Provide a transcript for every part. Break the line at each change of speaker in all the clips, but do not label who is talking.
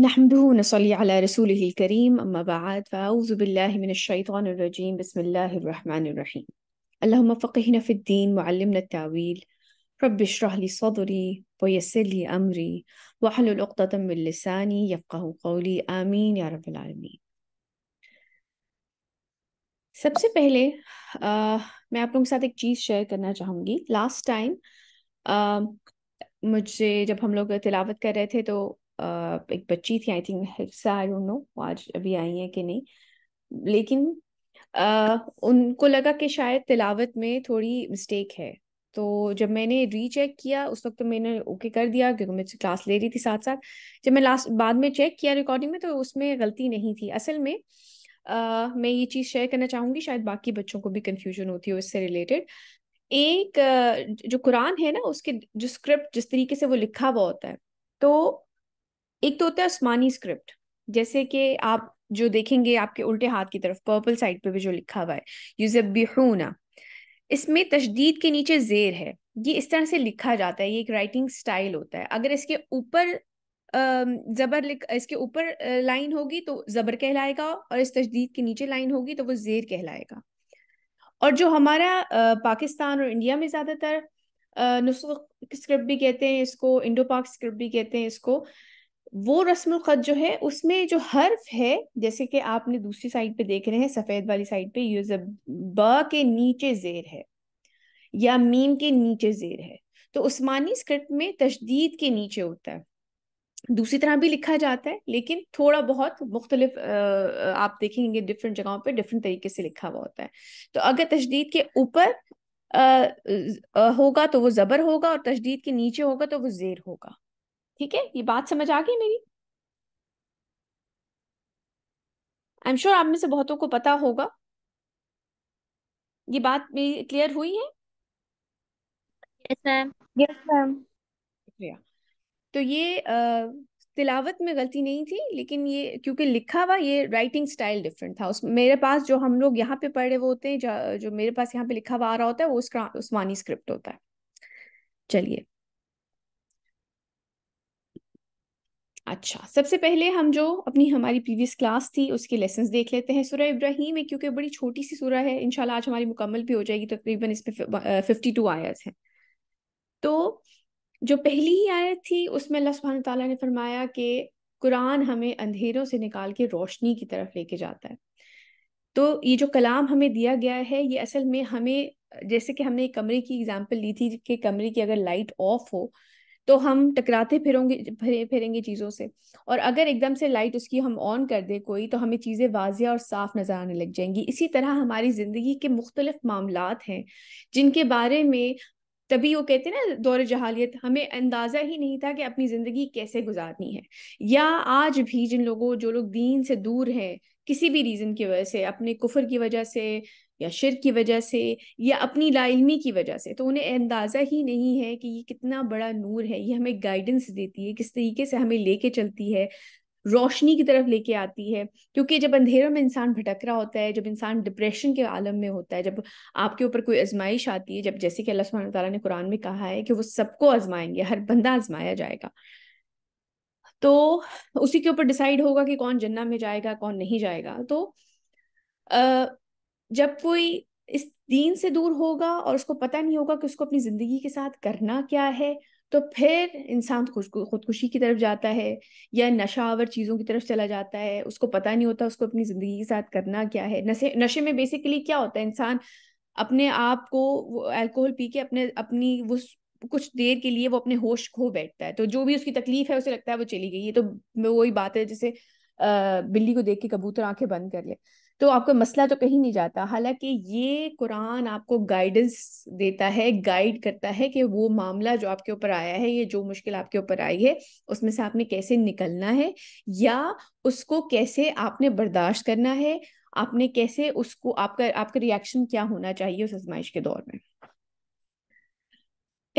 نحمده نصلي على رسوله الكريم أما بعد فأعوذ بالله من الشيطان الرجيم بسم الله الرحمن الرحيم اللهم فقهنا في الدين وعلمنا التعويل رب اشرح لي صدري ويسر لي أمري وحل عقدة من لساني يفقه قولي آمين يا رب العالمين सबसे पहले आ, मैं आप ساتھ ایک چیز شیئر کرنا چاہوں گی لاسٹ ٹائم مجھ سے جب ہم لوگ تلاوت کر رہے تھے تو एक बच्ची थी I think Hifsa I don't know आज अभी आई है कि नहीं लेकिन आ, उनको लगा कि शायद तिलावत में थोड़ी मिस्टेक है तो जब मैंने रीचेक किया उस वक्त तो मैंने ओके कर दिया क्योंकि मैं क्लास ले रही थी साथ साथ जब मैं लास्ट बाद में चेक किया रिकॉर्डिंग में तो उसमें गलती नहीं थी असल में आ, मैं ये चीज़ शेयर करना चाहूँगी शायद बाकी बच्चों को भी कन्फ्यूजन होती हो इससे रिलेटेड एक जो कुरान है ना उसके जो स्क्रिप्ट जिस तरीके से वो लिखा हुआ होता है तो एक तो होता है आसमानी स्क्रिप्ट जैसे कि आप जो देखेंगे आपके उल्टे हाथ की तरफ पर्पल साइड पे भी जो लिखा हुआ है यूजबिहूना इसमें तशदीद के नीचे जेर है ये इस तरह से लिखा जाता है ये एक राइटिंग स्टाइल होता है अगर इसके ऊपर जबर इसके ऊपर लाइन होगी तो जबर कहलाएगा और इस तशदीद के नीचे लाइन होगी तो वो जेर कहलाएगा और जो हमारा पाकिस्तान और इंडिया में ज़्यादातर नुस्ख स्क्रिप्ट भी कहते हैं इसको इंडो पाक स्क्रिप्ट भी कहते हैं इसको वो रस्म खत जो है उसमें जो हर्फ है जैसे कि आपने दूसरी साइड पे देख रहे हैं सफेद वाली साइड पे ये ब के नीचे जेर है या मीम के नीचे जेर है तो उस्मानी स्क्रिप्ट में तशदीद के नीचे होता है दूसरी तरह भी लिखा जाता है लेकिन थोड़ा बहुत मुख्तलिफ आप देखेंगे डिफरेंट जगहों पे डिफरेंट तरीके से लिखा हुआ होता है तो अगर तशदीद के ऊपर होगा तो वो जबर होगा और तशदीद के नीचे होगा तो वो जेर होगा ठीक है ये बात समझ आ गई मेरी आई एम श्योर आप में से बहुतों को पता होगा ये बात मेरी क्लियर हुई है यस यस मैम तो ये तिलावत में गलती नहीं थी लेकिन ये क्योंकि लिखा हुआ ये राइटिंग स्टाइल डिफरेंट था उस मेरे पास जो हम लोग यहाँ पे पढ़ रहे वो होते हैं जो, मेरे पास यहाँ पे लिखा हुआ आ रहा होता है वो उसका उस्मानी स्क्रिप्ट होता है चलिए अच्छा सबसे पहले हम जो अपनी हमारी प्रीवियस क्लास थी उसके लेसन देख लेते हैं सूर्य इब्राहिम है क्योंकि बड़ी छोटी सी सूर्य है इनशाला आज हमारी मुकम्मल भी हो जाएगी तकरीबन इसमें फिफ्टी टू आयत हैं तो जो पहली ही आयत थी उसमें अल्लाह सुबहान तला ने फरमाया कि कुरान हमें अंधेरों से निकाल के रोशनी की तरफ लेके जाता है तो ये जो कलाम हमें दिया गया है ये असल में हमें जैसे कि हमने एक कमरे की एग्जाम्पल ली थी कि कमरे की अगर लाइट ऑफ हो तो हम टकराते फिरोंगे फिरे फिरेंगे चीज़ों से और अगर एकदम से लाइट उसकी हम ऑन कर दे कोई तो हमें चीज़ें वाजिया और साफ नज़र आने लग जाएंगी इसी तरह हमारी ज़िंदगी के मुख्तलिफ मामला हैं जिनके बारे में तभी वो कहते हैं ना दौर जहालियत हमें अंदाज़ा ही नहीं था कि अपनी ज़िंदगी कैसे गुजारनी है या आज भी जिन लोगों जो लोग दीन से दूर हैं किसी भी रीज़न की वजह से अपने कुफर की वजह से या शिर की वजह से या अपनी लाइलमी की वजह से तो उन्हें अंदाज़ा ही नहीं है कि ये कितना बड़ा नूर है ये हमें गाइडेंस देती है किस तरीके से हमें लेके चलती है रोशनी की तरफ लेके आती है क्योंकि जब अंधेरों में इंसान भटक रहा होता है जब इंसान डिप्रेशन के आलम में होता है जब आपके ऊपर कोई आजमाइश आती है जब जैसे कि अल्लाह सुबहान ने कुरान में कहा है कि वो सबको आजमाएंगे हर बंदा आजमाया जाएगा तो उसी के ऊपर डिसाइड होगा कि कौन जन्ना में जाएगा कौन नहीं जाएगा तो अः जब कोई इस दीन से दूर होगा और उसको पता नहीं होगा कि उसको अपनी ज़िंदगी के साथ करना क्या है तो फिर इंसान खुदकुशी की तरफ जाता है या नशावर चीज़ों की तरफ चला जाता है उसको पता नहीं होता उसको अपनी ज़िंदगी के साथ करना क्या है नशे नशे में बेसिकली क्या होता है इंसान अपने आप को अल्कोहल पी के अपने अपनी वो कुछ देर के लिए वो अपने होश खो बैठता है तो जो भी उसकी तकलीफ है उसे लगता है वो चली गई है तो वही बात है जैसे बिल्ली को देख के कबूतर आंखें बंद कर ले तो आपका मसला तो कहीं नहीं जाता हालांकि ये कुरान आपको गाइडेंस देता है गाइड करता है कि वो मामला जो आपके ऊपर आया है ये जो मुश्किल आपके ऊपर आई है उसमें से आपने कैसे निकलना है या उसको कैसे आपने बर्दाश्त करना है आपने कैसे उसको आपका आपका रिएक्शन क्या होना चाहिए उस आजमाइश के दौर में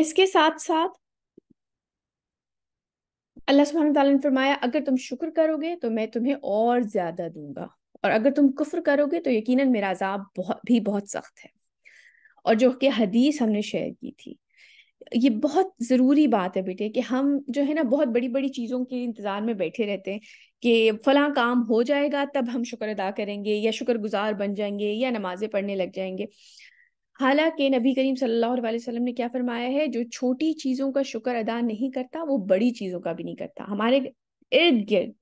इसके साथ साथ अल्लाह सुबह ने फरमाया अगर तुम शुक्र करोगे तो मैं तुम्हें और ज्यादा दूंगा और अगर तुम कुफ्र करोगे तो यकीनन मेरा अजाब बहुत भी बहुत सख्त है और जो कि हदीस हमने शेयर की थी ये बहुत ज़रूरी बात है बेटे कि हम जो है ना बहुत बड़ी बड़ी चीज़ों के इंतज़ार में बैठे रहते हैं कि फ़लाँ काम हो जाएगा तब हम शुक्र अदा करेंगे या शुक्रगुजार बन जाएंगे या नमाज़ें पढ़ने लग जाएंगे हालांकि नबी करीम सल्लल्लाहु अलैहि वसल्लम ने क्या फरमाया है जो छोटी चीज़ों का शुक्र अदा नहीं करता वो बड़ी चीज़ों का भी नहीं करता हमारे इर्द गिर्द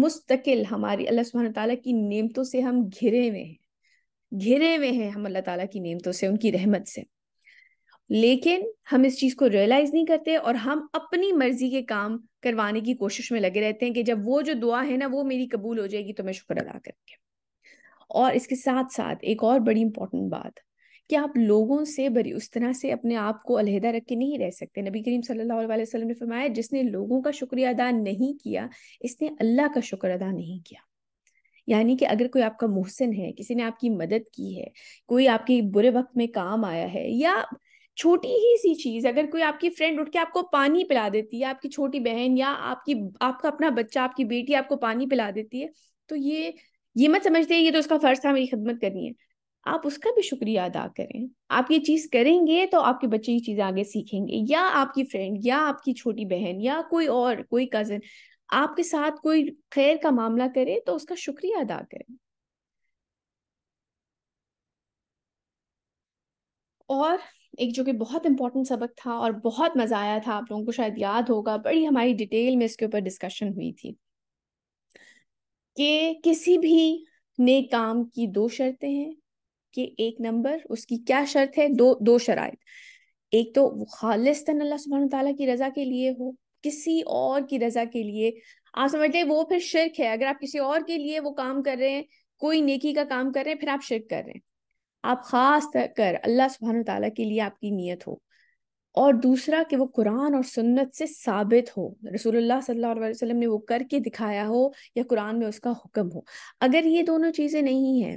मुस्तकिल हमारी अल्लाह सुबहान तला की नेमतों से हम घिरे हुए हैं घिरे हुए हैं हम अल्लाह ताला की नेमतों से उनकी रहमत से लेकिन हम इस चीज़ को रियलाइज़ नहीं करते और हम अपनी मर्जी के काम करवाने की कोशिश में लगे रहते हैं कि जब वो जो दुआ है ना वो मेरी कबूल हो जाएगी तो मैं शुक्र अदा करके और इसके साथ साथ एक और बड़ी इम्पोर्टेंट बात कि आप लोगों से बरी उस तरह से अपने आप को अलहदा रख के नहीं रह सकते नबी करीम सल्लल्लाहु अलैहि वसल्लम ने फरमाया जिसने लोगों का शुक्रिया अदा नहीं किया इसने अल्लाह का शुक्र अदा नहीं किया यानी कि अगर कोई आपका मोहसिन है किसी ने आपकी मदद की है कोई आपके बुरे वक्त में काम आया है या छोटी ही सी चीज अगर कोई आपकी फ्रेंड उठ के आपको पानी पिला देती है आपकी छोटी बहन या आपकी आपका अपना बच्चा आपकी बेटी आपको पानी पिला देती है तो ये ये मत समझते ये तो उसका फर्ज था मेरी खिदमत करनी है आप उसका भी शुक्रिया अदा करें आप ये चीज करेंगे तो आपके बच्चे ये चीज आगे सीखेंगे या आपकी फ्रेंड या आपकी छोटी बहन या कोई और कोई कजन आपके साथ कोई खैर का मामला करे तो उसका शुक्रिया अदा करें और एक जो कि बहुत इंपॉर्टेंट सबक था और बहुत मजा आया था आप लोगों को शायद याद होगा बड़ी हमारी डिटेल में इसके ऊपर डिस्कशन हुई थी कि किसी भी नेक काम की दो शर्तें हैं कि एक नंबर उसकी क्या शर्त है दो दो शराय एक तो खालिश अल्लाह सुबहान तला की रजा के लिए हो किसी और की रजा के लिए आप समझ लें वो फिर शिरक है अगर आप किसी और के लिए वो काम कर रहे हैं कोई नेकी का काम कर रहे हैं फिर आप शिरक कर रहे हैं आप खास कर अल्लाह सुबहान तला के लिए आपकी नीयत हो और दूसरा कि वो कुरान और सुन्नत से साबित हो रसूलुल्लाह सल्लल्लाहु अलैहि वसल्लम ने वो करके दिखाया हो या कुरान में उसका हुक्म हो अगर ये दोनों चीज़ें नहीं हैं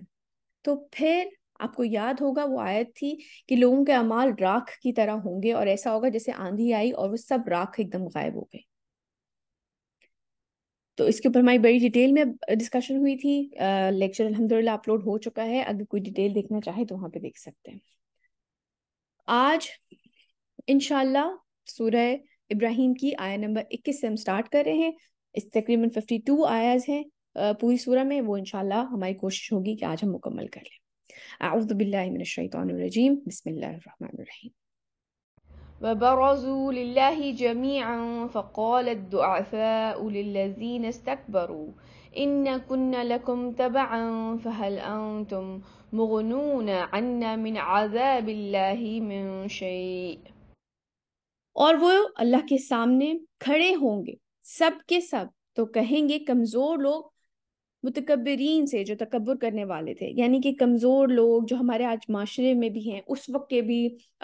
तो फिर आपको याद होगा वो आयत थी कि लोगों के अमाल राख की तरह होंगे और ऐसा होगा जैसे आंधी आई और वो सब राख एकदम गायब हो गए तो इसके ऊपर हमारी बड़ी डिटेल में डिस्कशन हुई थी लेक्चर अलहमदिल्ला अपलोड हो चुका है अगर कोई डिटेल देखना चाहे तो वहां पे देख सकते हैं आज इनशाला सूरह इब्राहिम की आया नंबर 21 से हम स्टार्ट कर रहे हैं इस तकरीबन 52 आयाज हैं पूरी सूरह में वो इनशाला हमारी कोशिश होगी कि आज हम मुकम्मल कर लें أعوذ بالله من الشيطان الرجيم بسم الله الرحمن الرحيم وبرزوا لله جميعا فقال الضعفاء للذين استكبروا إن كنا لكم تبعا فهل أنتم مغنون عنا من عذاب الله من شيء اللہ کے سامنے کھڑے ہوں گے سب کے سب تو کہیں گے کمزور لوگ मुतकबरीन से जो तकबर करने वाले थे यानी कि कमज़ोर लोग जो हमारे आज माशरे में भी हैं उस वक्त के भी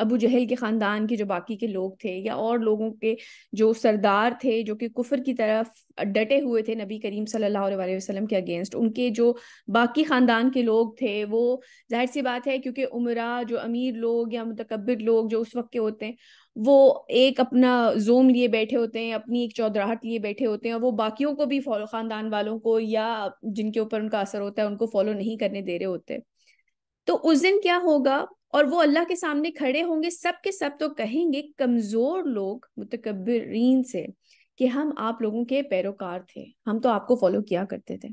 अबू जहल के ख़ानदान के जो बाकी के लोग थे या और लोगों के जो सरदार थे जो कि कुफर की तरफ डटे हुए थे नबी करीम सल्लल्लाहु अलैहि वसल्लम के अगेंस्ट उनके जो बाकी ख़ानदान के लोग थे वो जाहिर सी बात है क्योंकि उमरा जो अमीर लोग या मुतकबर लोग जो उस वक्त के होते हैं वो एक अपना जोम लिए बैठे होते हैं अपनी एक चौधराहट लिए बैठे होते हैं और वो बाकियों को भी फॉलो खानदान वालों को या जिनके ऊपर उनका असर होता है उनको फॉलो नहीं करने दे रहे होते तो उस दिन क्या होगा और वो अल्लाह के सामने खड़े होंगे सब के सब तो कहेंगे कमजोर लोग मुतकबरीन से कि हम आप लोगों के पैरोकार थे हम तो आपको फॉलो किया करते थे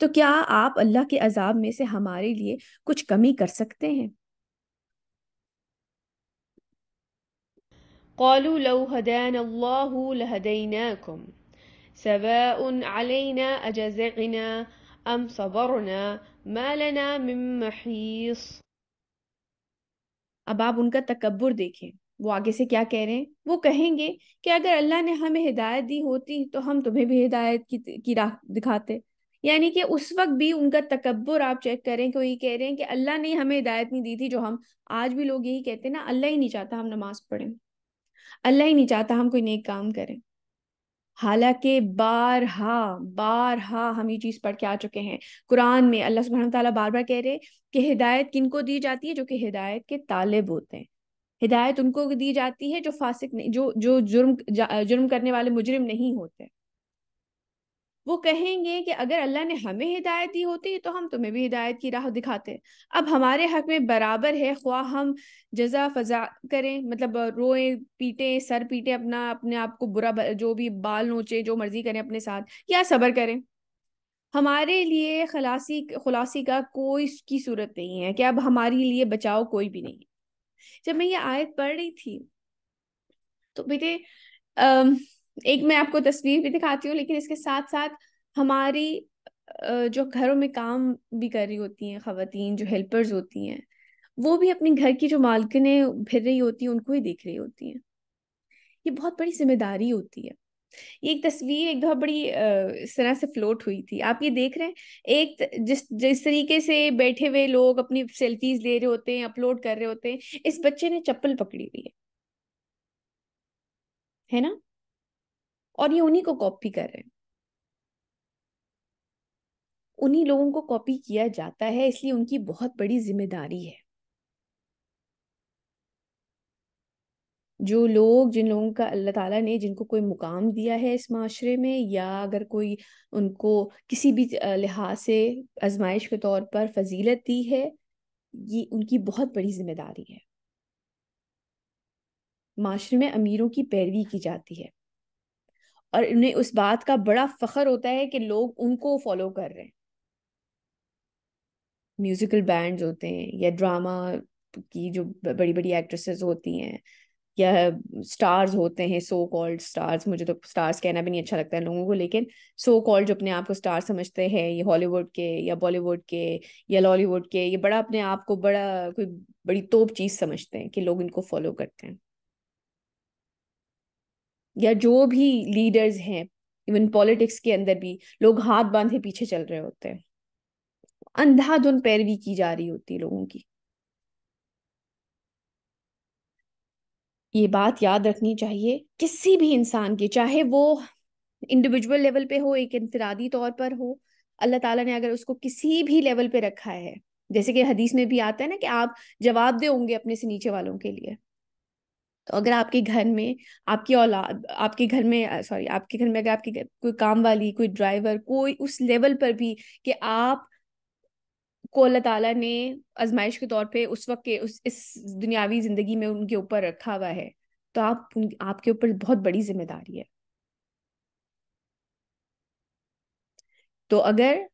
तो क्या आप अल्लाह के अजाब में से हमारे लिए कुछ कमी कर सकते हैं قالوا لو هدانا الله لهديناكم سواء علينا أجزعنا أم صبرنا ما لنا من محيص अब आप उनका तकबर देखें वो आगे से क्या कह रहे हैं वो कहेंगे कि अगर अल्लाह ने हमें हिदायत दी होती तो हम तुम्हें भी हिदायत की, की राह दिखाते यानी कि उस वक्त भी उनका तकबर आप चेक करें कोई कह रहे हैं कि अल्लाह ने हमें हिदायत नहीं दी थी जो हम आज भी लोग यही कहते हैं ना अल्लाह ही नहीं चाहता हम नमाज पढ़ें अल्लाह ही नहीं चाहता हम कोई नेक काम करें हालांकि बार हा बार हा हम ये चीज़ पढ़ के आ चुके हैं कुरान में अल्लाह सुबहान तला बार बार कह रहे कि हिदायत किन को दी जाती है जो कि हिदायत के तालिब होते हैं हिदायत उनको दी जाती है जो फासिक नहीं जो जो जुर्म जुर्म करने वाले मुजरिम नहीं होते वो कहेंगे कि अगर अल्लाह ने हमें हिदायत दी होती तो हम तुम्हें भी हिदायत की राह दिखाते अब हमारे हक में बराबर है ख्वा हम जजा फजा करें मतलब रोए पीटें सर पीटें अपना अपने आप को बुरा जो भी बाल नोचे जो मर्जी करें अपने साथ या सबर करें हमारे लिए खलासी खुलासी का कोई की सूरत नहीं है कि अब हमारे लिए बचाव कोई भी नहीं जब मैं ये आयत पढ़ रही थी तो बेटे एक मैं आपको तस्वीर भी दिखाती हूँ लेकिन इसके साथ साथ हमारी जो घरों में काम भी कर रही होती हैं खातन जो हेल्पर्स होती हैं वो भी अपने घर की जो मालकिनें फिर रही होती हैं उनको ही देख रही होती हैं ये बहुत बड़ी जिम्मेदारी होती है ये एक तस्वीर एक बहुत बड़ी इस तरह से फ्लोट हुई थी आप ये देख रहे हैं एक जिस जिस तरीके से बैठे हुए लोग अपनी सेल्फीज ले रहे होते हैं अपलोड कर रहे होते हैं इस बच्चे ने चप्पल पकड़ी हुई है है ना और ये उन्हीं को कॉपी कर रहे हैं उन्हीं लोगों को कॉपी किया जाता है इसलिए उनकी बहुत बड़ी जिम्मेदारी है जो लोग जिन लोगों का अल्लाह ताला ने जिनको कोई मुकाम दिया है इस माशरे में या अगर कोई उनको किसी भी लिहाज से आजमाइश के तौर पर फजीलत दी है ये उनकी बहुत बड़ी जिम्मेदारी है माशरे में अमीरों की पैरवी की जाती है और उन्हें उस बात का बड़ा फ़खर होता है कि लोग उनको फॉलो कर रहे हैं म्यूजिकल बैंड होते हैं या ड्रामा की जो बड़ी बड़ी एक्ट्रेसेस होती हैं या स्टार्स होते हैं सो कॉल्ड स्टार्स मुझे तो स्टार्स कहना भी नहीं अच्छा लगता है लोगों को लेकिन सो कॉल्ड जो अपने आप को स्टार समझते हैं ये हॉलीवुड के या बॉलीवुड के या लॉलीवुड के ये बड़ा अपने आप को बड़ा कोई बड़ी तोप चीज़ समझते हैं कि लोग इनको फॉलो करते हैं या जो भी लीडर्स हैं इवन पॉलिटिक्स के अंदर भी लोग हाथ बांधे पीछे चल रहे होते हैं अंधाधुन पैरवी की जा रही होती है लोगों की ये बात याद रखनी चाहिए किसी भी इंसान की चाहे वो इंडिविजुअल लेवल पे हो एक इंफरादी तौर पर हो अल्लाह ताला ने अगर उसको किसी भी लेवल पे रखा है जैसे कि हदीस में भी आता है ना कि आप जवाब दे होंगे अपने से नीचे वालों के लिए तो अगर आपके घर में आपकी औलाद आपके घर में सॉरी आपके घर में अगर आपकी कोई काम वाली कोई ड्राइवर कोई उस लेवल पर भी कि आप को अल्लाह ताला ने आजमाइश के तौर पे उस वक्त के उस इस दुनियावी ज़िंदगी में उनके ऊपर रखा हुआ है तो आप आपके ऊपर बहुत बड़ी जिम्मेदारी है तो अगर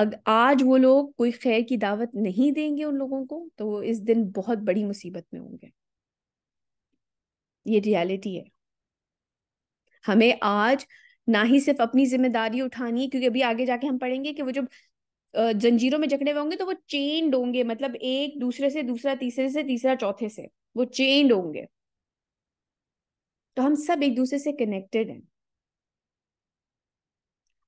अग, आज वो लोग कोई खैर की दावत नहीं देंगे उन लोगों को तो वो इस दिन बहुत बड़ी मुसीबत में होंगे ये रियलिटी है हमें आज ना ही सिर्फ अपनी जिम्मेदारी उठानी है क्योंकि अभी आगे जाके हम पढ़ेंगे कि वो जब जंजीरों में जकड़े हुए होंगे तो वो चेन होंगे मतलब एक दूसरे से दूसरा तीसरे से तीसरा चौथे से वो चेन होंगे तो हम सब एक दूसरे से कनेक्टेड हैं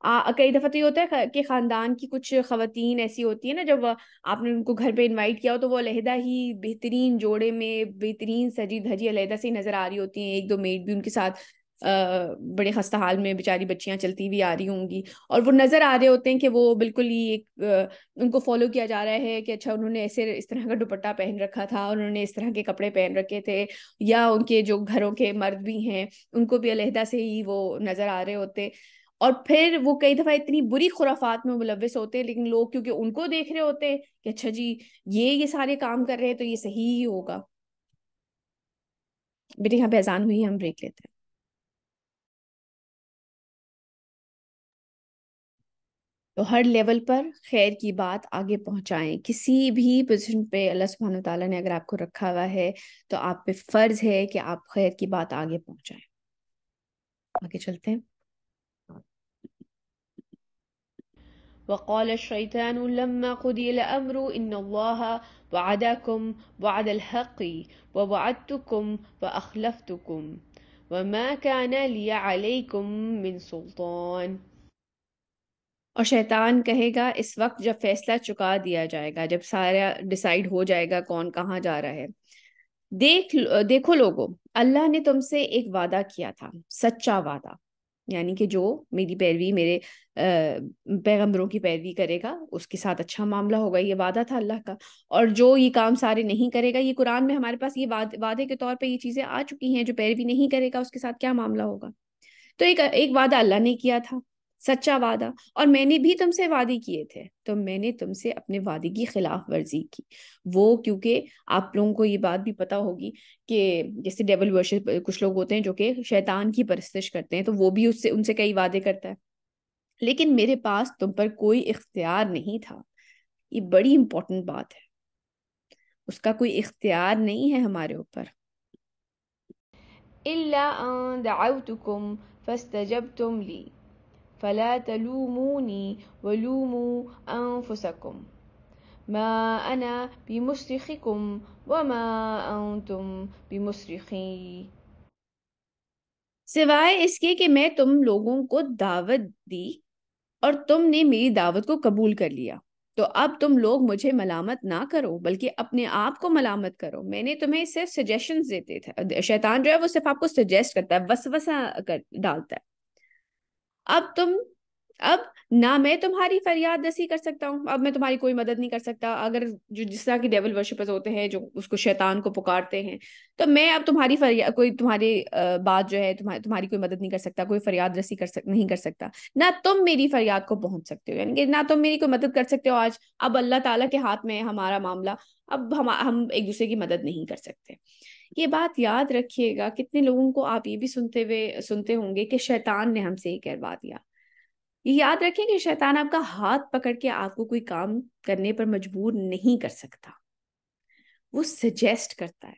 आ, कई दफ़ा तो ये होता है कि ख़ानदान की कुछ ख़वातीन ऐसी होती है ना जब आपने उनको घर पे इनवाइट किया हो तो वो अलहदा ही बेहतरीन जोड़े में बेहतरीन सजी धजी अलहदा से नज़र आ रही होती हैं एक दो मेड भी उनके साथ आ, बड़े खस्ता हाल में बेचारी बच्चियां चलती हुई आ रही होंगी और वो नज़र आ रहे होते हैं कि वो बिल्कुल ही एक उनको फॉलो किया जा रहा है कि अच्छा उन्होंने ऐसे इस तरह का दुपट्टा पहन रखा था उन्होंने इस तरह के कपड़े पहन रखे थे या उनके जो घरों के मर्द भी हैं उनको भी अलहदा से ही वो नज़र आ रहे होते और फिर वो कई दफा इतनी बुरी खुराफात में मुलविस होते हैं लेकिन लोग क्योंकि उनको देख रहे होते हैं कि अच्छा जी ये ये सारे काम कर रहे हैं तो ये सही ही होगा बेटे यहाँ बेजान हुई हुई हम ब्रेक लेते हैं तो हर लेवल पर खैर की बात आगे पहुंचाएं किसी भी पोजिशन पे अल्लाह सुबहान तला ने अगर आपको रखा हुआ है तो आप पे फर्ज है कि आप खैर की बात आगे पहुंचाएं आगे चलते हैं وقال الشيطان لما قضي الأمر إن الله وعدكم وعد الحق ووعدتكم فأخلفتكم وما كان لي عليكم من سلطان और शैतान कहेगा इस वक्त जब फैसला चुका दिया जाएगा जब सारा डिसाइड हो जाएगा कौन कहाँ जा रहा है देख देखो लोगों अल्लाह ने तुमसे एक वादा किया था सच्चा वादा यानी कि जो मेरी पैरवी मेरे पैगम्बरों की पैरवी करेगा उसके साथ अच्छा मामला होगा ये वादा था अल्लाह का और जो ये काम सारे नहीं करेगा ये कुरान में हमारे पास ये वाद, वादे के तौर पे ये चीज़ें आ चुकी हैं जो पैरवी नहीं करेगा उसके साथ क्या मामला होगा तो एक एक वादा अल्लाह ने किया था सच्चा वादा और मैंने भी तुमसे वादे किए थे तो मैंने तुमसे अपने वादे की खिलाफ वर्जी की वो क्योंकि आप लोगों को ये बात भी पता होगी कि जैसे डेवल वर्शिप कुछ लोग होते हैं जो कि शैतान की परस्तिश करते हैं तो वो भी उससे उनसे कई वादे करता है लेकिन मेरे पास तुम पर कोई इख्तियार नहीं था ये बड़ी इंपॉर्टेंट बात है उसका कोई इख्तियार नहीं है हमारे ऊपर इल्ला दाउतुकुम फस्तजबतुम ली فلا تلوموني ولوموا أنفسكم ما أنا بمصرخكم وما أنتم بمصرخي सिवाय इसके कि मैं तुम लोगों को दावत दी और तुमने मेरी दावत को कबूल कर लिया तो अब तुम लोग मुझे मलामत ना करो बल्कि अपने आप को मलामत करो मैंने तुम्हें सिर्फ सजेशन देते थे शैतान जो है वो सिर्फ आपको सजेस्ट करता है वसवसा कर डालता है अब तुम अब ना मैं तुम्हारी फरियाद रसी कर सकता हूँ अब मैं तुम्हारी कोई मदद नहीं कर सकता अगर जो जिस तरह के डेवल वर्शिपर्स होते हैं जो उसको शैतान को पुकारते हैं तो मैं अब तुम्हारी फरिया कोई तुम्हारी बात जो है तुम्हारी तुम्हारी कोई मदद नहीं कर सकता कोई फरियाद रसी कर सक नहीं कर सकता ना तुम मेरी फरियाद को पहुंच सकते हो यानी कि ना तुम मेरी कोई मदद कर सकते हो आज अब अल्लाह ताला के हाथ में है हमारा मामला अब हम हम एक दूसरे की मदद नहीं कर सकते ये बात याद रखिएगा कितने लोगों को आप ये भी सुनते हुए सुनते होंगे कि शैतान ने हमसे ये करवा दिया ये याद रखें कि शैतान आपका हाथ पकड़ के आपको कोई काम करने पर मजबूर नहीं कर सकता वो सजेस्ट करता है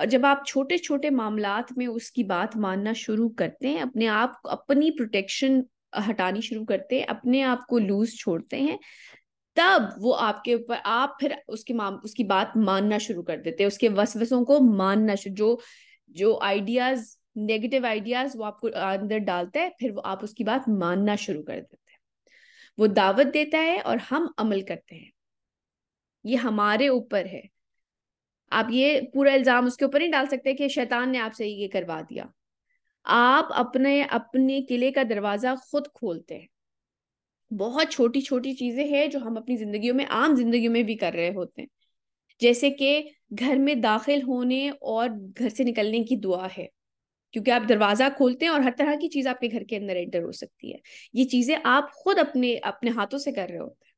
और जब आप छोटे छोटे मामलात में उसकी बात मानना शुरू करते हैं अपने आप अपनी प्रोटेक्शन हटानी शुरू करते हैं अपने आप को लूज छोड़ते हैं तब वो आपके ऊपर आप फिर उसकी माम उसकी बात मानना शुरू कर देते हैं उसके वसवसों को मानना शुरू जो जो आइडियाज नेगेटिव आइडियाज वो आपको अंदर डालता है फिर वो आप उसकी बात मानना शुरू कर देते हैं वो दावत देता है और हम अमल करते हैं ये हमारे ऊपर है आप ये पूरा इल्जाम उसके ऊपर नहीं डाल सकते कि शैतान ने आपसे ये करवा दिया आप अपने अपने किले का दरवाजा खुद खोलते हैं बहुत छोटी छोटी चीजें हैं जो हम अपनी जिंदगी में आम जिंदगी में भी कर रहे होते हैं जैसे कि घर में दाखिल होने और घर से निकलने की दुआ है क्योंकि आप दरवाजा खोलते हैं और हर तरह की चीज आपके घर के अंदर एंटर हो सकती है ये चीजें आप खुद अपने अपने हाथों से कर रहे होते हैं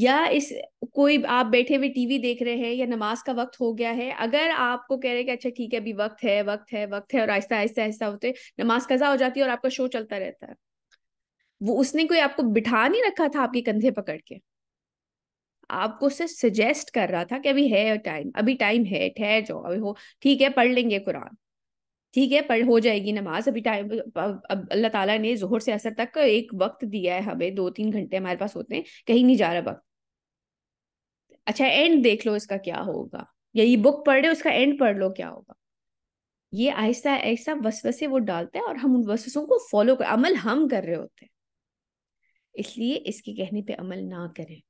या इस कोई आप बैठे हुए टीवी देख रहे हैं या नमाज का वक्त हो गया है अगर आपको कह रहे कि अच्छा ठीक है अभी वक्त है वक्त है वक्त है और आहिस्ता आहिस्ता आहिस्ता होते नमाज कजा हो जाती है और आपका शो चलता रहता है वो उसने कोई आपको बिठा नहीं रखा था आपके कंधे पकड़ के आपको उससे सजेस्ट कर रहा था कि अभी है टाइम अभी टाइम है ठहर जाओ अभी हो ठीक है पढ़ लेंगे कुरान ठीक है पढ़ हो जाएगी नमाज अभी टाइम अब अल्लाह ताला ने जोहर से असर तक एक वक्त दिया है हमें दो तीन घंटे हमारे पास होते हैं कहीं नहीं जा रहा वक्त अच्छा एंड देख लो इसका क्या होगा या ये बुक पढ़ रहे उसका एंड पढ़ लो क्या होगा ये ऐसा ऐसा वसवसे वो डालते हैं और हम उन वसवसों को फॉलो कर अमल हम कर रहे होते हैं इसलिए इसके कहने पे अमल ना करें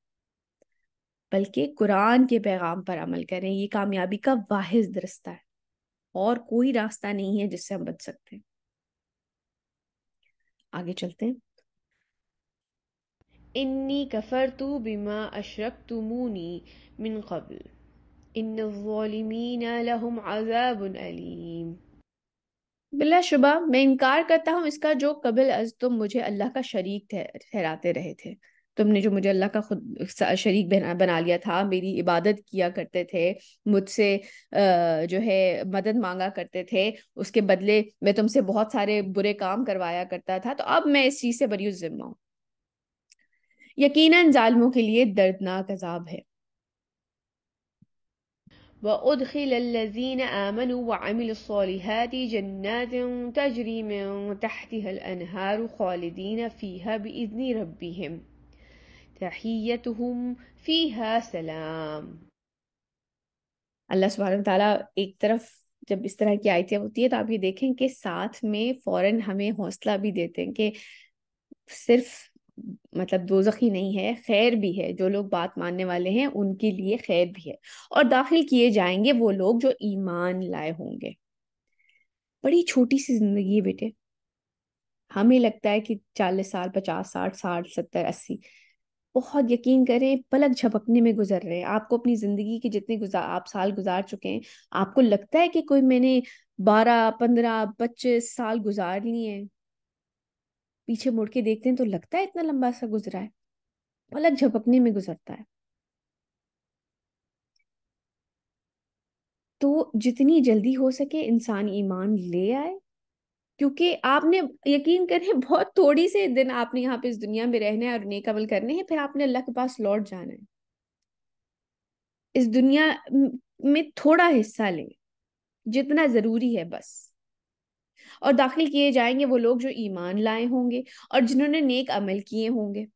बल्कि कुरान के पैगाम पर अमल करें ये कामयाबी का वाहिज रास्ता है और कोई रास्ता नहीं है जिससे हम बच सकते हैं आगे चलते हैं इन्नी कफर तू बिमा अशरक तुमूनी मिन कबल इन लहुम अजाबुन अलीम बिला शुबा मैं इनकार करता हूँ इसका जो कबिल अज तुम मुझे अल्लाह का शरीक ठहराते रहे थे तुमने जो मुझे अल्लाह का खुद शरीक बना बना लिया था मेरी इबादत किया करते थे मुझसे जो है मदद मांगा करते थे उसके बदले मैं तुमसे बहुत सारे बुरे काम करवाया करता था तो अब मैं इस चीज़ से बरी जिम्मा हूँ यकीन जालमों के लिए दर्दनाक अजाब है وأدخل الذين آمنوا وعملوا الصالحات جنات تجري من تحتها الأنهار خالدين فيها بإذن ربهم تحيتهم فيها سلام اللہ سبحانہ وتعالی ایک طرف جب اس طرح کی آیتیں ہوتی ہیں تو آپ یہ دیکھیں کہ ساتھ میں فوراً ہمیں حوصلہ بھی دیتے ہیں کہ صرف मतलब दोजखी नहीं है खैर भी है जो लोग बात मानने वाले हैं उनके लिए खैर भी है और दाखिल किए जाएंगे वो लोग जो ईमान लाए होंगे बड़ी छोटी सी जिंदगी है बेटे हमें लगता है कि चालीस साल पचास साठ साठ सत्तर अस्सी बहुत यकीन करें पलक झपकने में गुजर रहे हैं आपको अपनी जिंदगी के जितने गुजार आप साल गुजार चुके हैं आपको लगता है कि कोई मैंने बारह पंद्रह पच्चीस साल गुजार लिए हैं पीछे मुड़ के देखते हैं तो लगता है इतना लंबा सा गुजरा है पलक झपकने में गुजरता है तो जितनी जल्दी हो सके इंसान ईमान ले आए क्योंकि आपने यकीन करें बहुत थोड़ी से दिन आपने यहाँ पे इस दुनिया में रहना है और नेक अमल करने हैं फिर आपने अल्लाह के पास लौट जाना है इस दुनिया में थोड़ा हिस्सा लें जितना जरूरी है बस और दाखिल किए जाएंगे वो लोग जो ईमान लाए होंगे और जिन्होंने नेक अमल किए होंगे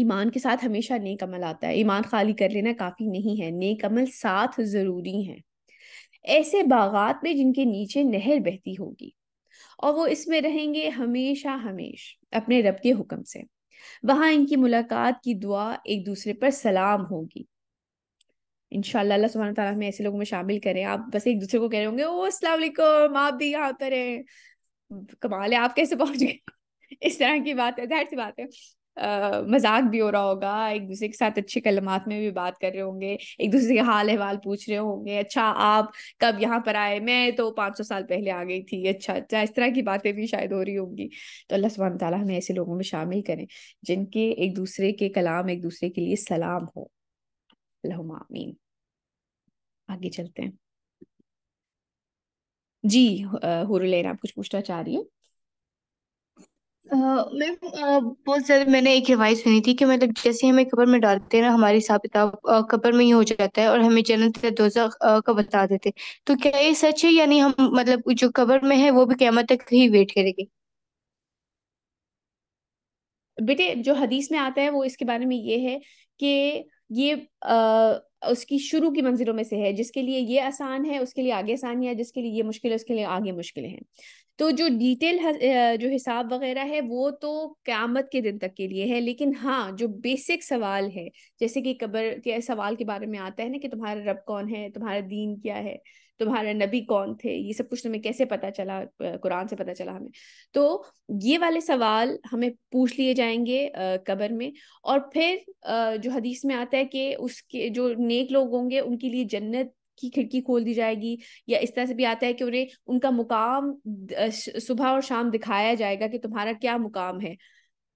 ईमान के साथ हमेशा नेक अमल आता है ईमान खाली कर लेना काफ़ी नहीं है नेक अमल साथ ज़रूरी हैं ऐसे बागात में जिनके नीचे नहर बहती होगी और वो इसमें रहेंगे हमेशा हमेश अपने रब के हुक्म से वहाँ इनकी मुलाकात की दुआ एक दूसरे पर सलाम होगी इनशाला अल्लाह सुबहाना तला हमें ऐसे लोगों में शामिल करें आप बस एक दूसरे को कह रहे होंगे ओ असलाकुम आप भी यहाँ पर हैं कमाल है आप कैसे पहुंच गए इस तरह की बात है जाहिर सी बात है Uh, मजाक भी हो रहा होगा एक दूसरे के साथ अच्छे कलमात में भी बात कर रहे होंगे एक दूसरे के हाल अहवाल पूछ रहे होंगे अच्छा आप कब यहाँ पर आए मैं तो पाँच सौ साल पहले आ गई थी अच्छा अच्छा इस तरह की बातें भी शायद हो रही होंगी तो अल्लाह सुबह ताला हमें ऐसे लोगों में शामिल करें जिनके एक दूसरे के कलाम एक दूसरे के लिए सलाम हो लहमामीन आगे चलते हैं जी हुरुलेर आप कुछ पूछना चाह रही है मैम बहुत ज्यादा मैंने एक रिवाइज सुनी थी कि मतलब जैसे हमें कबर में डालते हैं ना हमारे हिसाब किताब कबर में ही हो जाता है और हमें जन्नत या दोजा का बता देते तो क्या ये सच है यानी हम मतलब जो कबर में है वो भी क्या तक ही वेट करेंगे बेटे जो हदीस में आता है वो इसके बारे में ये है कि ये आ, उसकी शुरू की मंजिलों में से है जिसके लिए ये आसान है उसके लिए आगे आसानी है जिसके लिए ये मुश्किल है उसके लिए आगे मुश्किलें हैं तो जो डिटेल जो हिसाब वगैरह है वो तो क्यामत के दिन तक के लिए है लेकिन हाँ जो बेसिक सवाल है जैसे कि कब्र के सवाल के बारे में आता है ना कि तुम्हारा रब कौन है तुम्हारा दीन क्या है तुम्हारा नबी कौन थे ये सब कुछ तुम्हें कैसे पता चला कुरान से पता चला हमें तो ये वाले सवाल हमें पूछ लिए जाएंगे कबर में और फिर जो हदीस में आता है कि उसके जो नेक लोग होंगे उनके लिए जन्नत की खिड़की खोल दी जाएगी या इस तरह से भी आता है कि उन्हें उनका मुकाम सुबह और शाम दिखाया जाएगा कि तुम्हारा क्या मुकाम है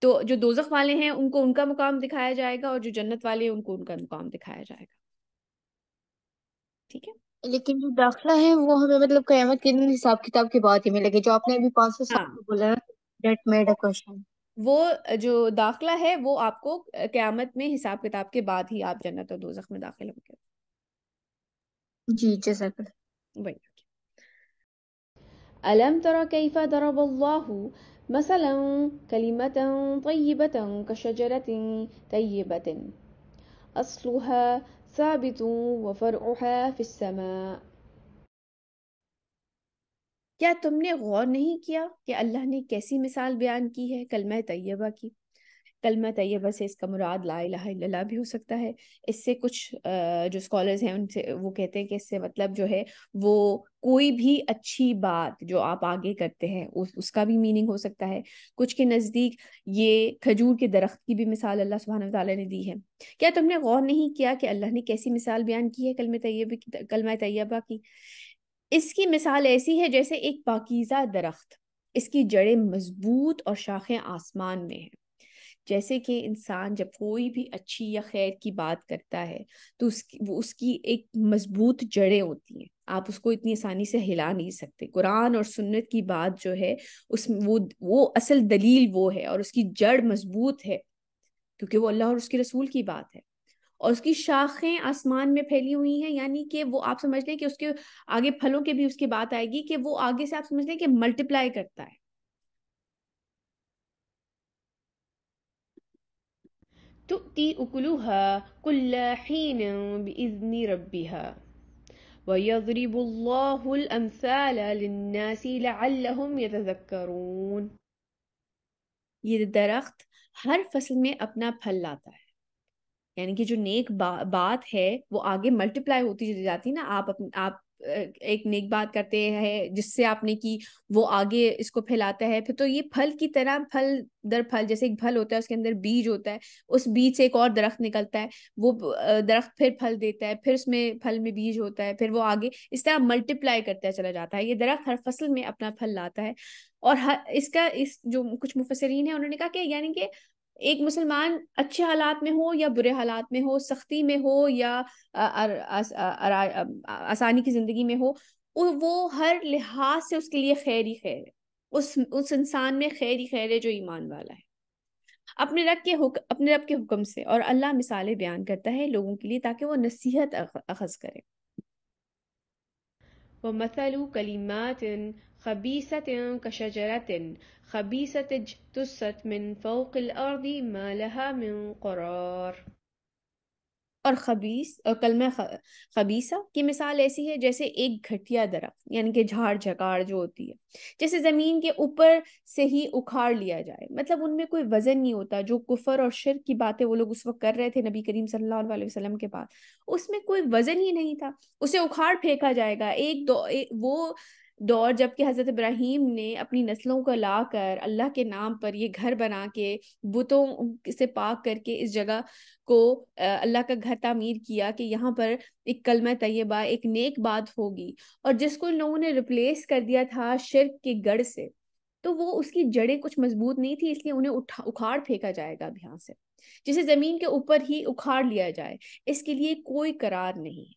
तो जो दोजख वाले हैं उनको उनका मुकाम दिखाया जाएगा और जो जन्नत वाले हैं उनको उनका मुकाम दिखाया जाएगा ठीक है लेकिन जो दाखला है वो हमें मतलब कयामत के दिन हिसाब किताब के बाद ही मिलेगी जो आपने अभी पांच सौ साल हाँ। बोला है दैट मेड अ क्वेश्चन वो जो दाखला है वो आपको कयामत में हिसाब किताब के बाद ही आप जन्नत और दोजख में दाखिल होंगे जी जैसा वही ألم تر كيف ضرب الله مثلا كلمة طيبة كشجرة طيبة أصلها ثابت وفرعها في السماء کیا تم نے غور نہیں کیا کہ اللہ نے کیسی مثال بیان کی ہے کلمہ طیبہ کی कलमा तैयबा से इसका मुराद ला ला भी हो सकता है इससे कुछ जो स्कॉलर्स हैं उनसे वो कहते हैं कि इससे मतलब जो है वो कोई भी अच्छी बात जो आप आगे करते हैं उस उसका भी मीनिंग हो सकता है कुछ के नज़दीक ये खजूर के दरख्त की भी मिसाल अल्लाह सुबहान तला ने दी है क्या तुमने गौर नहीं किया कि अल्लाह ने कैसी मिसाल बयान की है कलम तैयब कलमा तैयबा की इसकी मिसाल ऐसी है जैसे एक पाकिज़ा दरख्त इसकी जड़ें मजबूत और शाखें आसमान में हैं जैसे कि इंसान जब कोई भी अच्छी या खैर की बात करता है तो उसकी वो उसकी एक मजबूत जड़ें होती हैं आप उसको इतनी आसानी से हिला नहीं सकते कुरान और सुन्नत की बात जो है उस वो वो असल दलील वो है और उसकी जड़ मजबूत है क्योंकि वो अल्लाह और उसके रसूल की बात है और उसकी शाखें आसमान में फैली हुई हैं यानी कि वो आप समझ लें कि उसके आगे फलों के भी उसकी बात आएगी कि वो आगे से आप समझ लें कि मल्टीप्लाई करता है تؤتي أكلها كل حين بإذن ربها ويضرب الله الأمثال للناس لعلهم يتذكرون ये दरख्त हर फसल में अपना फल लाता है यानी कि जो नेक बा, बात है वो आगे मल्टीप्लाई होती जाती है ना आप आप एक नेक बात करते हैं जिससे आपने की वो आगे इसको फैलाता है फिर तो ये फल की तरह फल दर फल जैसे एक फल होता है उसके अंदर बीज होता है उस बीज से एक और दरख्त निकलता है वो दरख्त फिर फल देता है फिर उसमें फल में बीज होता है फिर वो आगे इस तरह मल्टीप्लाई करता चला जाता है ये दरख्त हर फसल में अपना फल लाता है और हर इसका इस जो कुछ मुफसरीन है उन्होंने कहा कि यानी कि एक मुसलमान अच्छे हालात में हो या बुरे हालात में हो सख्ती में हो या आसानी की जिंदगी में हो वो हर लिहाज से उसके लिए खैर ही खैर है उस उस इंसान में खैर ही खैर है जो ईमान वाला है अपने रब के हुक अपने रब के हुक्म से और अल्लाह मिसालें बयान करता है लोगों के लिए ताकि वो नसीहत अखज करे ومثل كلمات خبيثة كشجرة خبيثة اجتثت من فوق الأرض ما لها من قرار और खबीस और खबीसा की मिसाल ऐसी है जैसे एक घटिया दरख्त यानी कि झाड़ झकाड़ जो होती है जैसे ज़मीन के ऊपर से ही उखाड़ लिया जाए मतलब उनमें कोई वज़न नहीं होता जो कुफर और शिर की बातें वो लोग उस वक्त कर रहे थे नबी करीम सल्लल्लाहु वसल्लम के पास उसमें कोई वज़न ही नहीं था उसे उखाड़ फेंका जाएगा एक दो ए, वो दौर जबकि हज़रत इब्राहिम ने अपनी नस्लों को ला कर अल्लाह के नाम पर ये घर बना के बुतों से पाक करके इस जगह को अल्लाह का घर तामीर किया कि यहाँ पर एक कलम तयबा एक नेक बात होगी और जिसको इन लोगों ने रिप्लेस कर दिया था शिरक के गढ़ से तो वो उसकी जड़ें कुछ मजबूत नहीं थी इसलिए उन्हें उठा उखाड़ फेंका जाएगा अब यहाँ से जिसे ज़मीन के ऊपर ही उखाड़ लिया जाए इसके लिए कोई करार नहीं है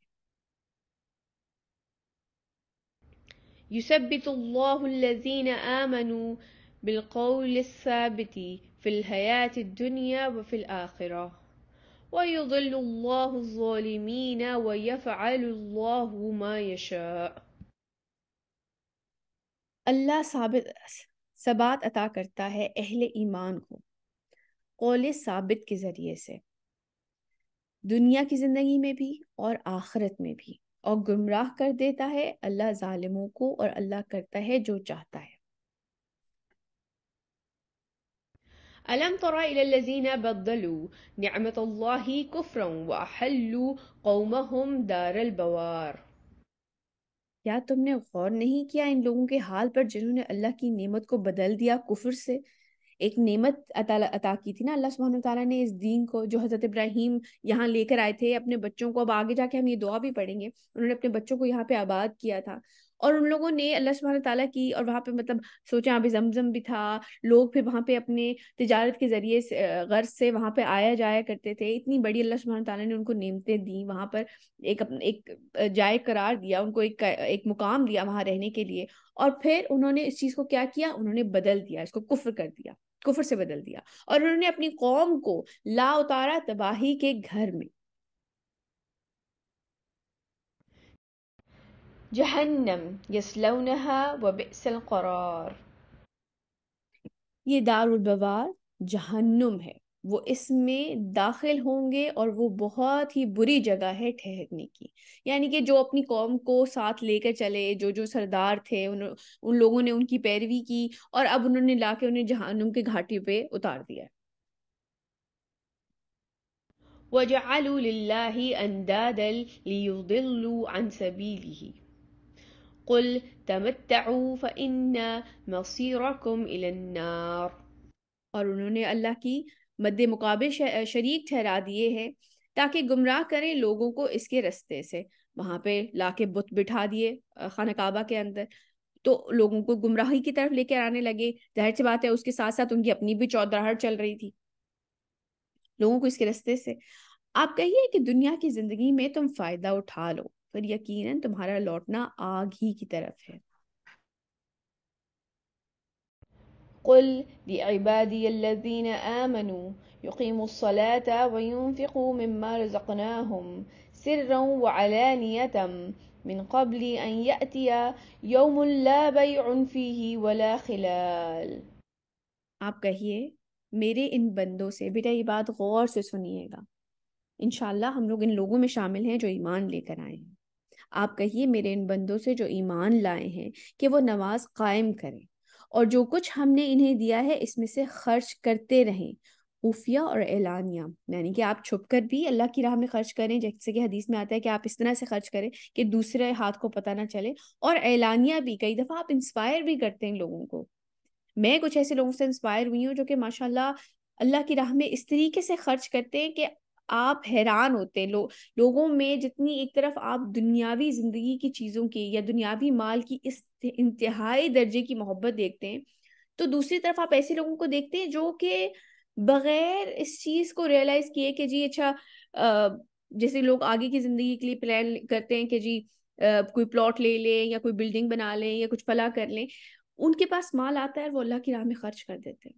يثبت الله الذين آمنوا بالقول الثابت في الحياة الدنيا وفي الآخرة ويضل الله الظالمين ويفعل الله ما يشاء الله صابت سبات अता کرتا ہے اہل ایمان کو قول ثابت کے ذریعے سے دنیا کی زندگی میں بھی اور آخرت میں بھی और गुमराह कर देता है अल्लाह जालिमों को और अल्लाह करता है जो चाहता है ألم تر إلى الذين بدلوا نعمة الله كفرا وأحلوا قومهم دار البوار क्या तुमने गौर नहीं किया इन लोगों के हाल पर जिन्होंने अल्लाह की नेमत को बदल दिया कुफर से एक नेमत अता, अता की थी ना अल्लाह सुबहान तला ने इस दीन को जो हज़रत इब्राहिम यहाँ लेकर आए थे अपने बच्चों को अब आगे जाके हम ये दुआ भी पढ़ेंगे उन्होंने अपने बच्चों को यहाँ पे आबाद किया था और उन लोगों ने अल्लाह सुबहान तला की और वहाँ पे मतलब सोचा अभी जमजम भी था लोग फिर वहाँ पे अपने तजारत के ज़रिए गर्ज से वहाँ पे आया जाया करते थे इतनी बड़ी अल्लाह सुबहान तला ने उनको नियमतें दी वहाँ पर एक एक जाय करार दिया उनको एक एक मुकाम दिया वहाँ रहने के लिए और फिर उन्होंने इस चीज़ को क्या किया उन्होंने बदल दिया इसको कुफर कर दिया कुफर से बदल दिया और उन्होंने अपनी कौम को ला उतारा तबाही के घर में जहन्नम यसलौनहा ये दारुल जहन्नुम है वो इसमें दाखिल होंगे और वो बहुत ही बुरी जगह है ठहरने की यानी कि जो अपनी कौम को साथ लेकर चले जो जो सरदार थे उन उन लोगों ने उनकी पैरवी की और अब उन्होंने लाके उन्हें जहानुम के घाटी पे उतार दिया वजालू अंदादल लियुदिल्लू अन सबीली قل तमत्तऊ फ़िन्ना मसीरकुम इलन्नार और उन्होंने अल्लाह की मद्द मुकाबले शरीक ठहरा दिए हैं ताकि गुमराह करें लोगों को इसके रस्ते से वहाँ पे लाके बुत बिठा दिए खाना काबा के अंदर तो लोगों को गुमराही की तरफ लेकर आने लगे जाहिर सी बात है उसके साथ साथ उनकी अपनी भी चौधराहट चल रही थी लोगों को इसके रस्ते से आप कहिए कि दुनिया की जिंदगी में तुम फायदा उठा लो फिर यकीनन तुम्हारा लौटना आग ही की तरफ है قل لعبادي الذين آمنوا يقيموا الصلاة وينفقوا مما رزقناهم سرا وعلانية من قبل أن يأتي يوم لا بيع فيه ولا خلال आप ان मेरे इन बंदों से बेटा ये बात गौर से सुनिएगा इन हम लोग इन लोगों में शामिल हैं जो ईमान लेकर आए हैं आप कहिए मेरे इन बंदों से जो ईमान लाए हैं कि वो नमाज कायम करें और जो कुछ हमने इन्हें दिया है इसमें से खर्च करते रहें खुफिया और एलानिया यानी कि आप छुप कर भी अल्लाह की राह में खर्च करें जैसे कि हदीस में आता है कि आप इस तरह से खर्च करें कि दूसरे हाथ को पता ना चले और एलानिया भी कई दफ़ा आप इंस्पायर भी करते हैं लोगों को मैं कुछ ऐसे लोगों से इंस्पायर हुई हूँ जो कि माशाल्लाह अल्लाह की राह में इस तरीके से खर्च करते हैं कि आप हैरान होते हैं लो, लोगों में जितनी एक तरफ आप दुनियावी जिंदगी की चीज़ों की या दुनियावी माल की इस इंतहाई दर्जे की मोहब्बत देखते हैं तो दूसरी तरफ आप ऐसे लोगों को देखते हैं जो कि बगैर इस चीज़ को रियलाइज़ किए कि जी अच्छा जैसे लोग आगे की ज़िंदगी के लिए प्लान करते हैं कि जी आ, कोई प्लॉट ले लें या कोई बिल्डिंग बना लें या कुछ फला कर लें उनके पास माल आता है वो अल्लाह की राह में खर्च कर देते हैं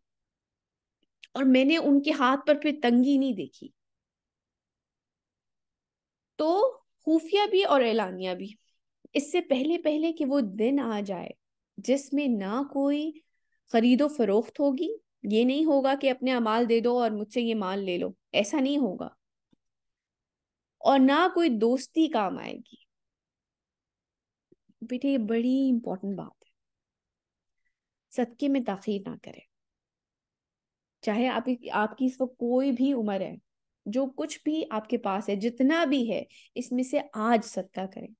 और मैंने उनके हाथ पर फिर तंगी नहीं देखी तो खुफिया भी और ऐलानिया भी इससे पहले पहले कि वो दिन आ जाए जिसमें ना कोई खरीदो फरोख्त होगी ये नहीं होगा कि अपने अमाल दे दो और मुझसे ये माल ले लो ऐसा नहीं होगा और ना कोई दोस्ती काम आएगी बेटे ये बड़ी इंपॉर्टेंट बात है सदके में तखीर ना करें चाहे आप आपकी इस वक्त कोई भी उम्र है जो कुछ भी आपके पास है जितना भी है इसमें से आज सदका करें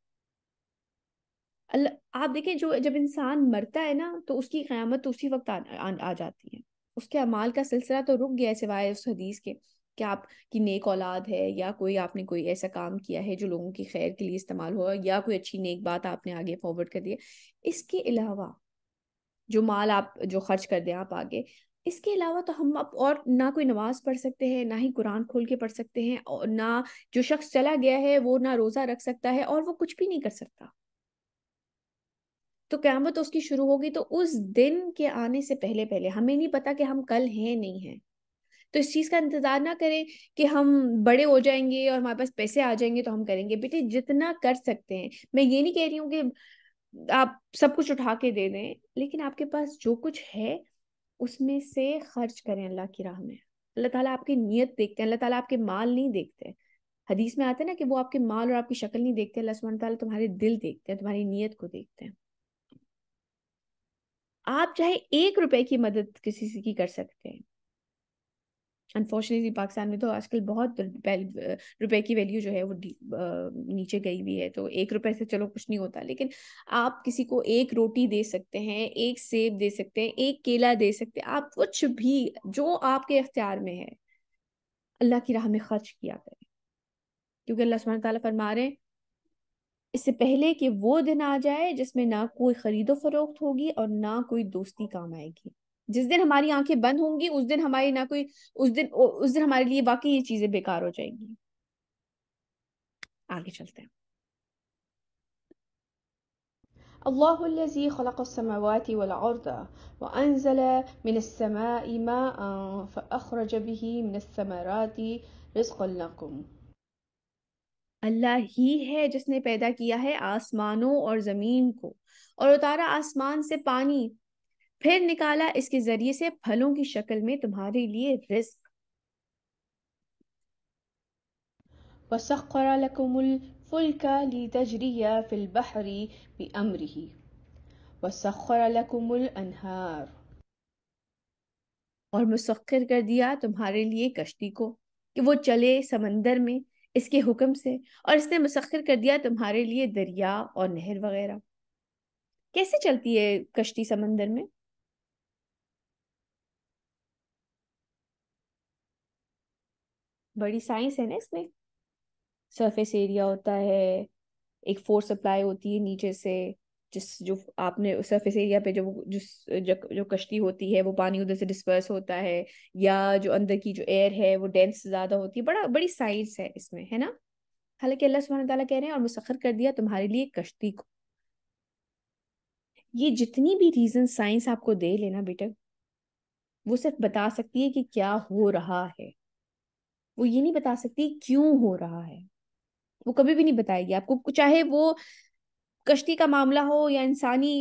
आप देखें जो जब इंसान मरता है ना तो उसकी क़्यामत उसी वक्त आ, आ, आ जाती है उसके अमाल का सिलसिला तो रुक गया है सिवाय उस हदीस के कि आपकी नेक औलाद है या कोई आपने कोई ऐसा काम किया है जो लोगों की खैर के लिए इस्तेमाल हुआ या कोई अच्छी नेक बात आपने आगे फॉरवर्ड कर दी है इसके अलावा जो माल आप जो खर्च कर दें आप आगे इसके अलावा तो हम अब और ना कोई नमाज पढ़ सकते हैं ना ही कुरान खोल के पढ़ सकते हैं और ना जो शख्स चला गया है वो ना रोज़ा रख सकता है और वो कुछ भी नहीं कर सकता तो क्यामत तो उसकी शुरू होगी तो उस दिन के आने से पहले पहले हमें नहीं पता कि हम कल हैं नहीं हैं तो इस चीज़ का इंतज़ार ना करें कि हम बड़े हो जाएंगे और हमारे पास पैसे आ जाएंगे तो हम करेंगे बेटे जितना कर सकते हैं मैं ये नहीं कह रही हूँ कि आप सब कुछ उठा के दे दें लेकिन आपके पास जो कुछ है उसमें से खर्च करें अल्लाह की राह में अल्लाह ताला आपकी नीयत देखते हैं अल्लाह ताला आपके माल नहीं देखते हदीस में आते हैं ना कि वो आपके माल और आपकी शक्ल नहीं देखते अल्लाह तुम्हारे दिल देखते हैं तुम्हारी नीयत को देखते हैं आप चाहे एक रुपए की मदद किसी की कर सकते हैं अनफॉर्चुनेटली पाकिस्तान में तो आजकल बहुत रुपए की वैल्यू जो है वो नीचे गई हुई है तो एक रुपए से चलो कुछ नहीं होता लेकिन आप किसी को एक रोटी दे सकते हैं एक सेब दे सकते हैं एक केला दे सकते हैं आप कुछ भी जो आपके अख्तियार में है अल्लाह की राह में खर्च किया करें क्योंकि अल्लाह सुबह तला फरमा रहे हैं इससे पहले कि वो दिन आ जाए जिसमें ना कोई खरीदो फरोख्त होगी और ना कोई दोस्ती काम आएगी जिस दिन हमारी आंखें बंद होंगी उस दिन हमारी ना कोई उस दिन उस दिन हमारे लिए बाकी ये चीजें बेकार हो जाएंगी आगे चलते हैं الله الذي خلق السماوات والأرض وأنزل من السماء ماء فأخرج به من الثمرات رزقا لكم अल्लाह ہے جس نے پیدا کیا ہے آسمانوں اور زمین کو اور اتارا آسمان سے پانی फिर निकाला इसके जरिए से फलों की शक्ल में तुम्हारे लिए रिस्क وسخر لكم الفلك لتجري في البحر بأمره وسخر لكم الأنهار और मुसक्र कर दिया तुम्हारे लिए कश्ती को कि वो चले समंदर में इसके हुक्म से और इसने मुसक्र कर दिया तुम्हारे लिए दरिया और नहर वगैरह कैसे चलती है कश्ती समंदर में बड़ी साइंस है ना इसमें सरफेस एरिया होता है एक फोर्स सप्लाई होती है नीचे से जिस जो आपने सरफेस एरिया पे जो जिस जो, जो कश्ती होती है वो पानी उधर से डिस्पर्स होता है या जो अंदर की जो एयर है वो डेंस ज़्यादा होती है बड़ा बड़ी साइंस है इसमें है ना हालांकि अल्लाह सुबह कह रहे हैं और मुसखर कर दिया तुम्हारे लिए कश्ती को ये जितनी भी रीजन साइंस आपको दे लेना बेटा वो सिर्फ बता सकती है कि क्या हो रहा है वो ये नहीं बता सकती क्यों हो रहा है वो कभी भी नहीं बताएगी आपको चाहे वो कश्ती का मामला हो या इंसानी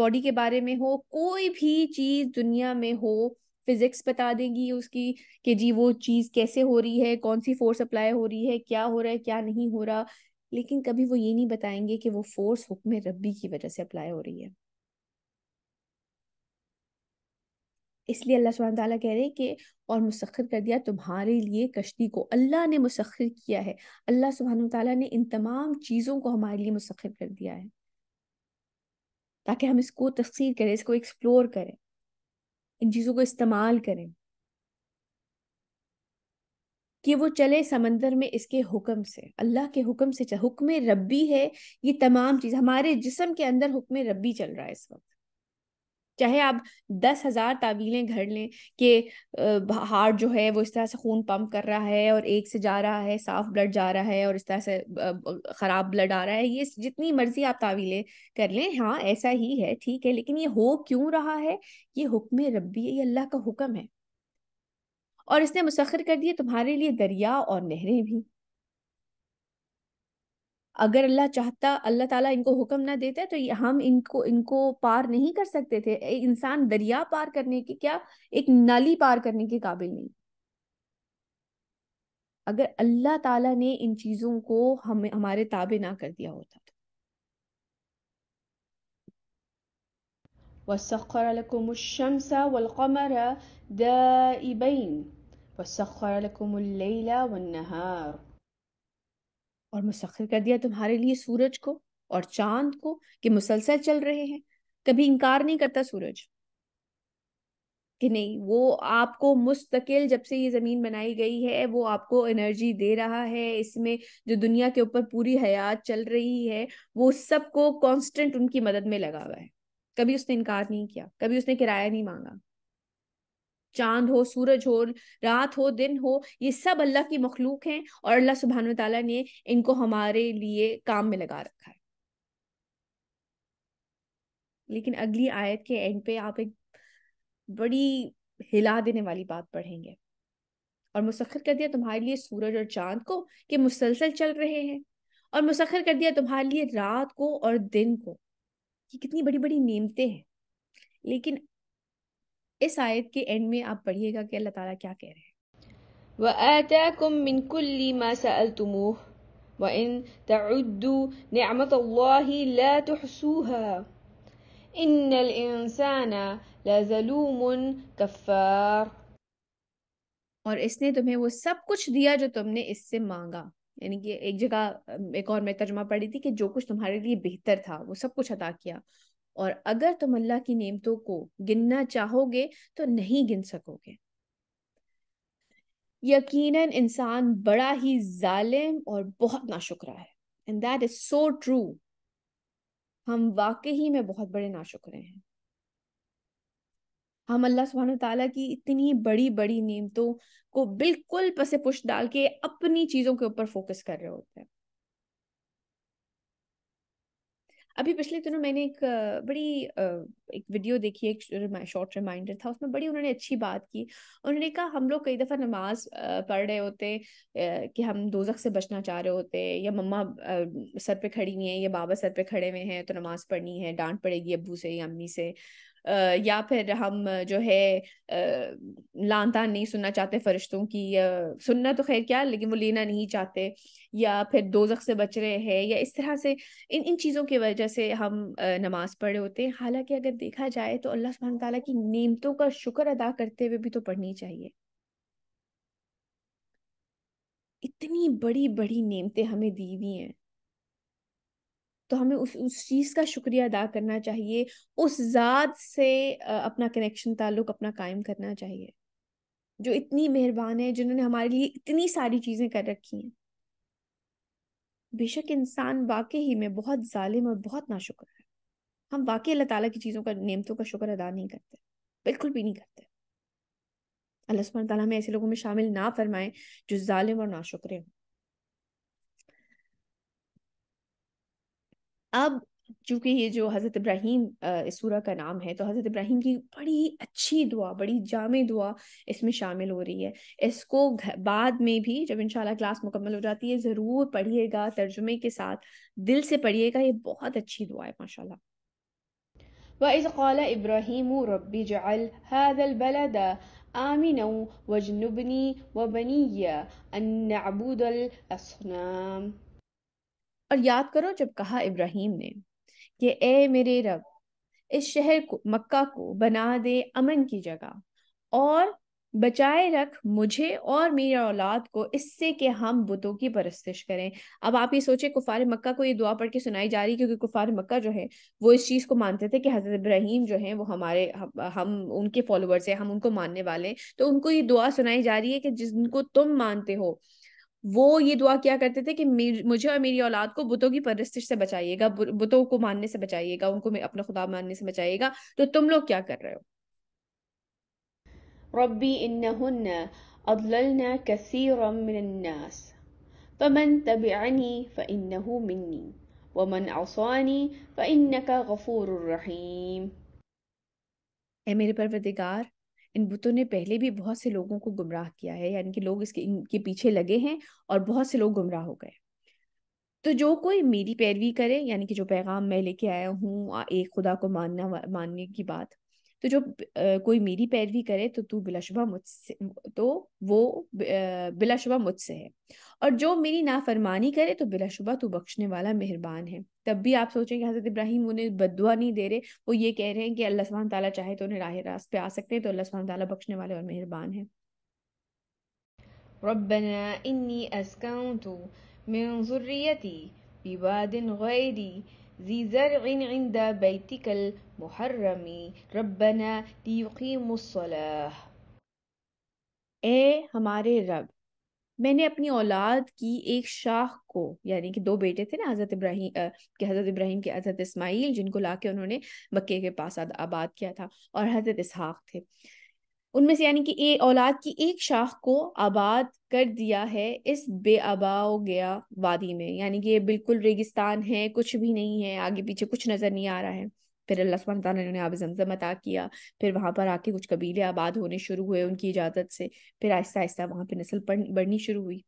बॉडी के बारे में हो कोई भी चीज दुनिया में हो फिजिक्स बता देगी उसकी कि जी वो चीज कैसे हो रही है कौन सी फोर्स अप्लाई हो रही है क्या हो रहा है क्या नहीं हो रहा लेकिन कभी वो ये नहीं बताएंगे कि वो फोर्स हुक्म रबी की वजह से अप्लाई हो रही है इसलिए अल्लाह सुबह ताला कह रहे हैं कि और मुसखर कर दिया तुम्हारे लिए कश्ती को अल्लाह ने मुसखर किया है अल्लाह सुबहान ताला ने इन तमाम चीज़ों को हमारे लिए मुसखर कर दिया है ताकि हम इसको तस्वीर करें इसको एक्सप्लोर करें इन चीज़ों को इस्तेमाल करें कि वो चले समंदर में इसके हुक्म से अल्लाह के हुक्म से हुक्म रब्बी है ये तमाम चीज़ हमारे जिसम के अंदर हुक्म रब्बी चल रहा है इस वक्त चाहे आप दस हजार तावीलें घर लें कि हार्ट जो है वो इस तरह से खून पंप कर रहा है और एक से जा रहा है साफ ब्लड जा रहा है और इस तरह से ख़राब ब्लड आ रहा है ये जितनी मर्जी आप तावीलें कर लें हाँ ऐसा ही है ठीक है लेकिन ये हो क्यों रहा है ये हुक्म रबी है ये अल्लाह का हुक्म है और इसने मुसखर कर दिए तुम्हारे लिए दरिया और नहरें भी अगर अल्लाह चाहता अल्लाह ताला इनको हुक्म ना देता तो हम इनको इनको पार नहीं कर सकते थे इंसान दरिया पार करने के क्या एक नाली पार करने के काबिल नहीं अगर अल्लाह ताला ने इन चीजों को हम हमारे ताबे ना कर दिया होता तो وسخر لكم और मुसखर कर दिया तुम्हारे लिए सूरज को और चांद को कि मुसलसल चल रहे हैं कभी इनकार नहीं करता सूरज कि नहीं वो आपको मुस्तकिल जब से ये ज़मीन बनाई गई है वो आपको एनर्जी दे रहा है इसमें जो दुनिया के ऊपर पूरी हयात चल रही है वो सबको कांस्टेंट उनकी मदद में लगा हुआ है कभी उसने इनकार नहीं किया कभी उसने किराया नहीं मांगा चांद हो सूरज हो रात हो दिन हो ये सब अल्लाह की मखलूक हैं और अल्लाह सुबहान तला ने इनको हमारे लिए काम में लगा रखा है लेकिन अगली आयत के एंड पे आप एक बड़ी हिला देने वाली बात पढ़ेंगे और मुसखर कर दिया तुम्हारे लिए सूरज और चांद को कि मुसलसल चल रहे हैं और मुसखर कर दिया तुम्हारे लिए रात को और दिन को कि कितनी बड़ी बड़ी नीमते हैं लेकिन इस आयत के एंड में आप पढ़िएगा कि अल्लाह ताला क्या कह रहे हैं व आताकुम मिन कुल्ली मा सअलतुमूह व इन तउद्दू निअमत और इसने तुम्हें वो सब कुछ दिया जो तुमने इससे मांगा यानी कि एक जगह एक और मैं तर्जमा पढ़ी थी कि जो कुछ तुम्हारे लिए बेहतर था वो सब कुछ अदा किया और अगर तुम अल्लाह की नेमतों को गिनना चाहोगे तो नहीं गिन सकोगे यकीनन इंसान बड़ा ही जालिम और बहुत नाशुक्रा है and that is so true हम वाकई में बहुत बड़े नाशुक्रे हैं हम अल्लाह सुबहान तला की इतनी बड़ी बड़ी नियमतों को बिल्कुल पसे पुश डाल के अपनी चीज़ों के ऊपर फोकस कर रहे होते हैं अभी पिछले दिनों मैंने एक बड़ी एक वीडियो देखी एक शॉर्ट रिमाइंडर था उसमें बड़ी उन्होंने अच्छी बात की उन्होंने कहा हम लोग कई दफ़ा नमाज पढ़ रहे होते कि हम दोजक से बचना चाह रहे होते या मम्मा सर पे खड़ी हुई हैं या बाबा सर पे खड़े हुए हैं तो नमाज पढ़नी है डांट पड़ेगी अबू से या अम्मी से या फिर हम जो है लानता नहीं सुनना चाहते फरिश्तों की सुनना तो खैर क्या लेकिन वो लेना नहीं चाहते या फिर दोजख से बच रहे हैं या इस तरह से इन इन चीज़ों की वजह से हम नमाज पढ़े होते हैं हालांकि अगर देखा जाए तो अल्लाह सुबहान तला की नीमतों का शुक्र अदा करते हुए भी तो पढ़नी चाहिए इतनी बड़ी बड़ी नेमतें हमें दी हुई हैं तो हमें उस उस चीज़ का शुक्रिया अदा करना चाहिए उस ज़ात से अपना कनेक्शन ताल्लुक अपना कायम करना चाहिए जो इतनी मेहरबान है जिन्होंने हमारे लिए इतनी सारी चीज़ें कर रखी हैं बेशक इंसान वाकई ही में बहुत जालिम और बहुत नाशुक्र है हम वाकई अल्लाह ताला की चीज़ों का नियमतों का शुक्र अदा नहीं करते बिल्कुल भी नहीं करते अल्लाह सुबह ताला हमें ऐसे लोगों में शामिल ना फरमाए जो जालिम और नाशुक्र हों अब चूंकि ये जो हज़रत इब्राहिम सूरा का नाम है तो हज़रत इब्राहिम की बड़ी अच्छी दुआ बड़ी जाम दुआ इसमें शामिल हो रही है इसको बाद में भी जब इंशाल्लाह क्लास मुकम्मल हो जाती है ज़रूर पढ़िएगा तर्जुमे के साथ दिल से पढ़िएगा ये बहुत अच्छी दुआ है माशाल्लाह वज़ कौल इब्राहिम रबी आमिन वजनुबनी व बनिया अन्नाबूदल और याद करो जब कहा इब्राहिम ने कि ए मेरे रब इस शहर को मक्का को बना दे अमन की जगह और बचाए रख मुझे और मेरी औलाद को इससे कि हम बुतों की परस्तिश करें अब आप ये सोचे कुफार मक्का को ये दुआ पढ़ के सुनाई जा रही क्योंकि कुफार मक्का जो है वो इस चीज़ को मानते थे कि हज़रत इब्राहिम जो है वो हमारे हम उनके फॉलोअर्स हैं हम उनको मानने वाले हैं तो उनको ये दुआ सुनाई जा रही है कि जिनको तुम मानते हो वो ये दुआ क्या करते थे कि मुझे और मेरी औलाद को बुतों की परस्तिश से बचाइएगा बुतों को मानने से बचाइएगा उनको अपना खुदा मानने से बचाइएगा तो तुम लोग क्या कर रहे हो रबी इन्नहुन्न अदललना कसीरम मिनन्नास फमन तबिअनी मेरे परवरदिगार इन बुतों ने पहले भी बहुत से लोगों को गुमराह किया है यानी कि लोग इसके इनके पीछे लगे हैं और बहुत से लोग गुमराह हो गए तो जो कोई मेरी पैरवी करे यानी कि जो पैगाम मैं लेके आया हूँ एक खुदा को मानना मानने की बात तो जो कोई मेरी पैरवी करे तो तू बिलाशुबा मुझसे तो वो बिलाशुबा मुझसे है और जो मेरी नाफरमानी करे तो बिलाशुबा तू बख्शने वाला मेहरबान है तब भी आप सोचें कि हज़रत इब्राहिम उन्हें बदुआ नहीं दे रहे वो ये कह रहे हैं कि अल्लाह सुबह ताला चाहे तो उन्हें राह रास्त पे आ सकते हैं तो अल्लाह सुबह ताला बख्शने वाले और मेहरबान है रब्बना इन्नी अस्काउंतु मिन ज़ुर्रियती बिवादिन गैरी ذي زرع عند بيتك المحرم ربنا ليقيموا الصلاة ए हमारे रब मैंने अपनी औलाद की एक शाख को यानी कि दो बेटे थे ना हज़रत इब्राहिम के हज़रत इब्राहिम के हज़रत इस्माइल जिनको ला के उन्होंने मक्के के पास आबाद किया था और हज़रत इसहाक थे उनमें से यानी कि ए औलाद की एक शाख को आबाद कर दिया है इस बे हो गया वादी में यानी कि ये बिल्कुल रेगिस्तान है कुछ भी नहीं है आगे पीछे कुछ नजर नहीं आ रहा है फिर अल्लाह सुबह तआला ने आब जमजम अता किया फिर वहाँ पर आके कुछ कबीले आबाद होने शुरू हुए उनकी इजाज़त से फिर आहिस्ता आहिस्ता वहाँ पर नस्ल बढ़नी शुरू हुई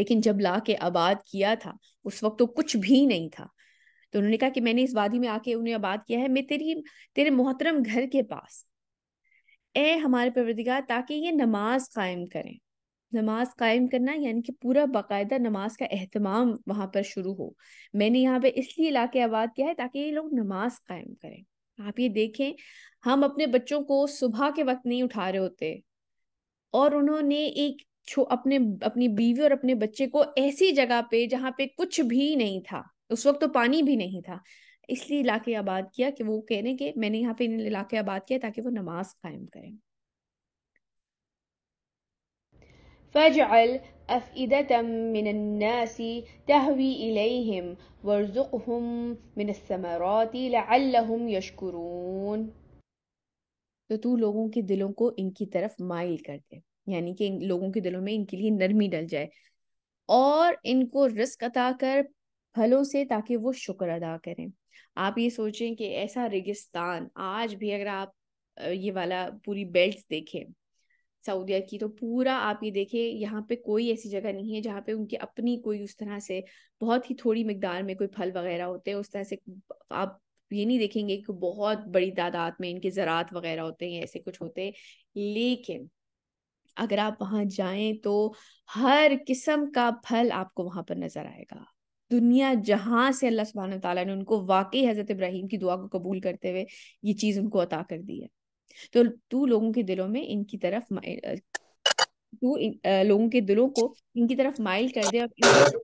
लेकिन जब ला के आबाद किया था उस वक्त तो कुछ भी नहीं था तो उन्होंने कहा कि मैंने इस वादी में आके उन्हें आबाद किया है मैं तेरी तेरे मोहतरम घर के पास ए हमारे परवरदिगार ताकि ये नमाज कायम करें नमाज कायम करना यानी कि पूरा बाकायदा नमाज का अहतमाम वहाँ पर शुरू हो मैंने यहाँ पे इसलिए इलाके आबाद किया है ताकि ये लोग नमाज कायम करें आप ये देखें हम अपने बच्चों को सुबह के वक्त नहीं उठा रहे होते और उन्होंने एक छो अपने अपनी बीवी और अपने बच्चे को ऐसी जगह पे जहाँ पे कुछ भी नहीं था उस वक्त तो पानी भी नहीं था इसलिए इलाके आबाद किया कि वो कह रहे हैं कि मैंने यहाँ पे इलाके आबाद किया ताकि वो नमाज कायम करें तो तू लोगों के दिलों को इनकी तरफ माइल कर दे यानी कि लोगों के दिलों में इनके लिए नरमी डल जाए और इनको रिस्क अता कर फलों से ताकि वो शुक्र अदा करें आप ये सोचें कि ऐसा रेगिस्तान आज भी अगर आप ये वाला पूरी बेल्ट देखें सऊदीया की तो पूरा आप ये देखें यहाँ पे कोई ऐसी जगह नहीं है जहाँ पे उनकी अपनी कोई उस तरह से बहुत ही थोड़ी मकदार में कोई फल वगैरह होते हैं उस तरह से आप ये नहीं देखेंगे कि बहुत बड़ी तादाद में इनके ज़रात वगैरह होते हैं ऐसे कुछ होते हैं लेकिन अगर आप वहाँ जाएं तो हर किस्म का फल आपको वहाँ पर नज़र आएगा दुनिया जहां से अल्लाह सुबहान तला ने उनको वाकई हजरत इब्राहिम की दुआ को कबूल करते हुए ये चीज उनको अता कर दी है तो तू लोगों के दिलों में इनकी तरफ तू इन, लोगों के दिलों को इनकी तरफ माइल कर दे और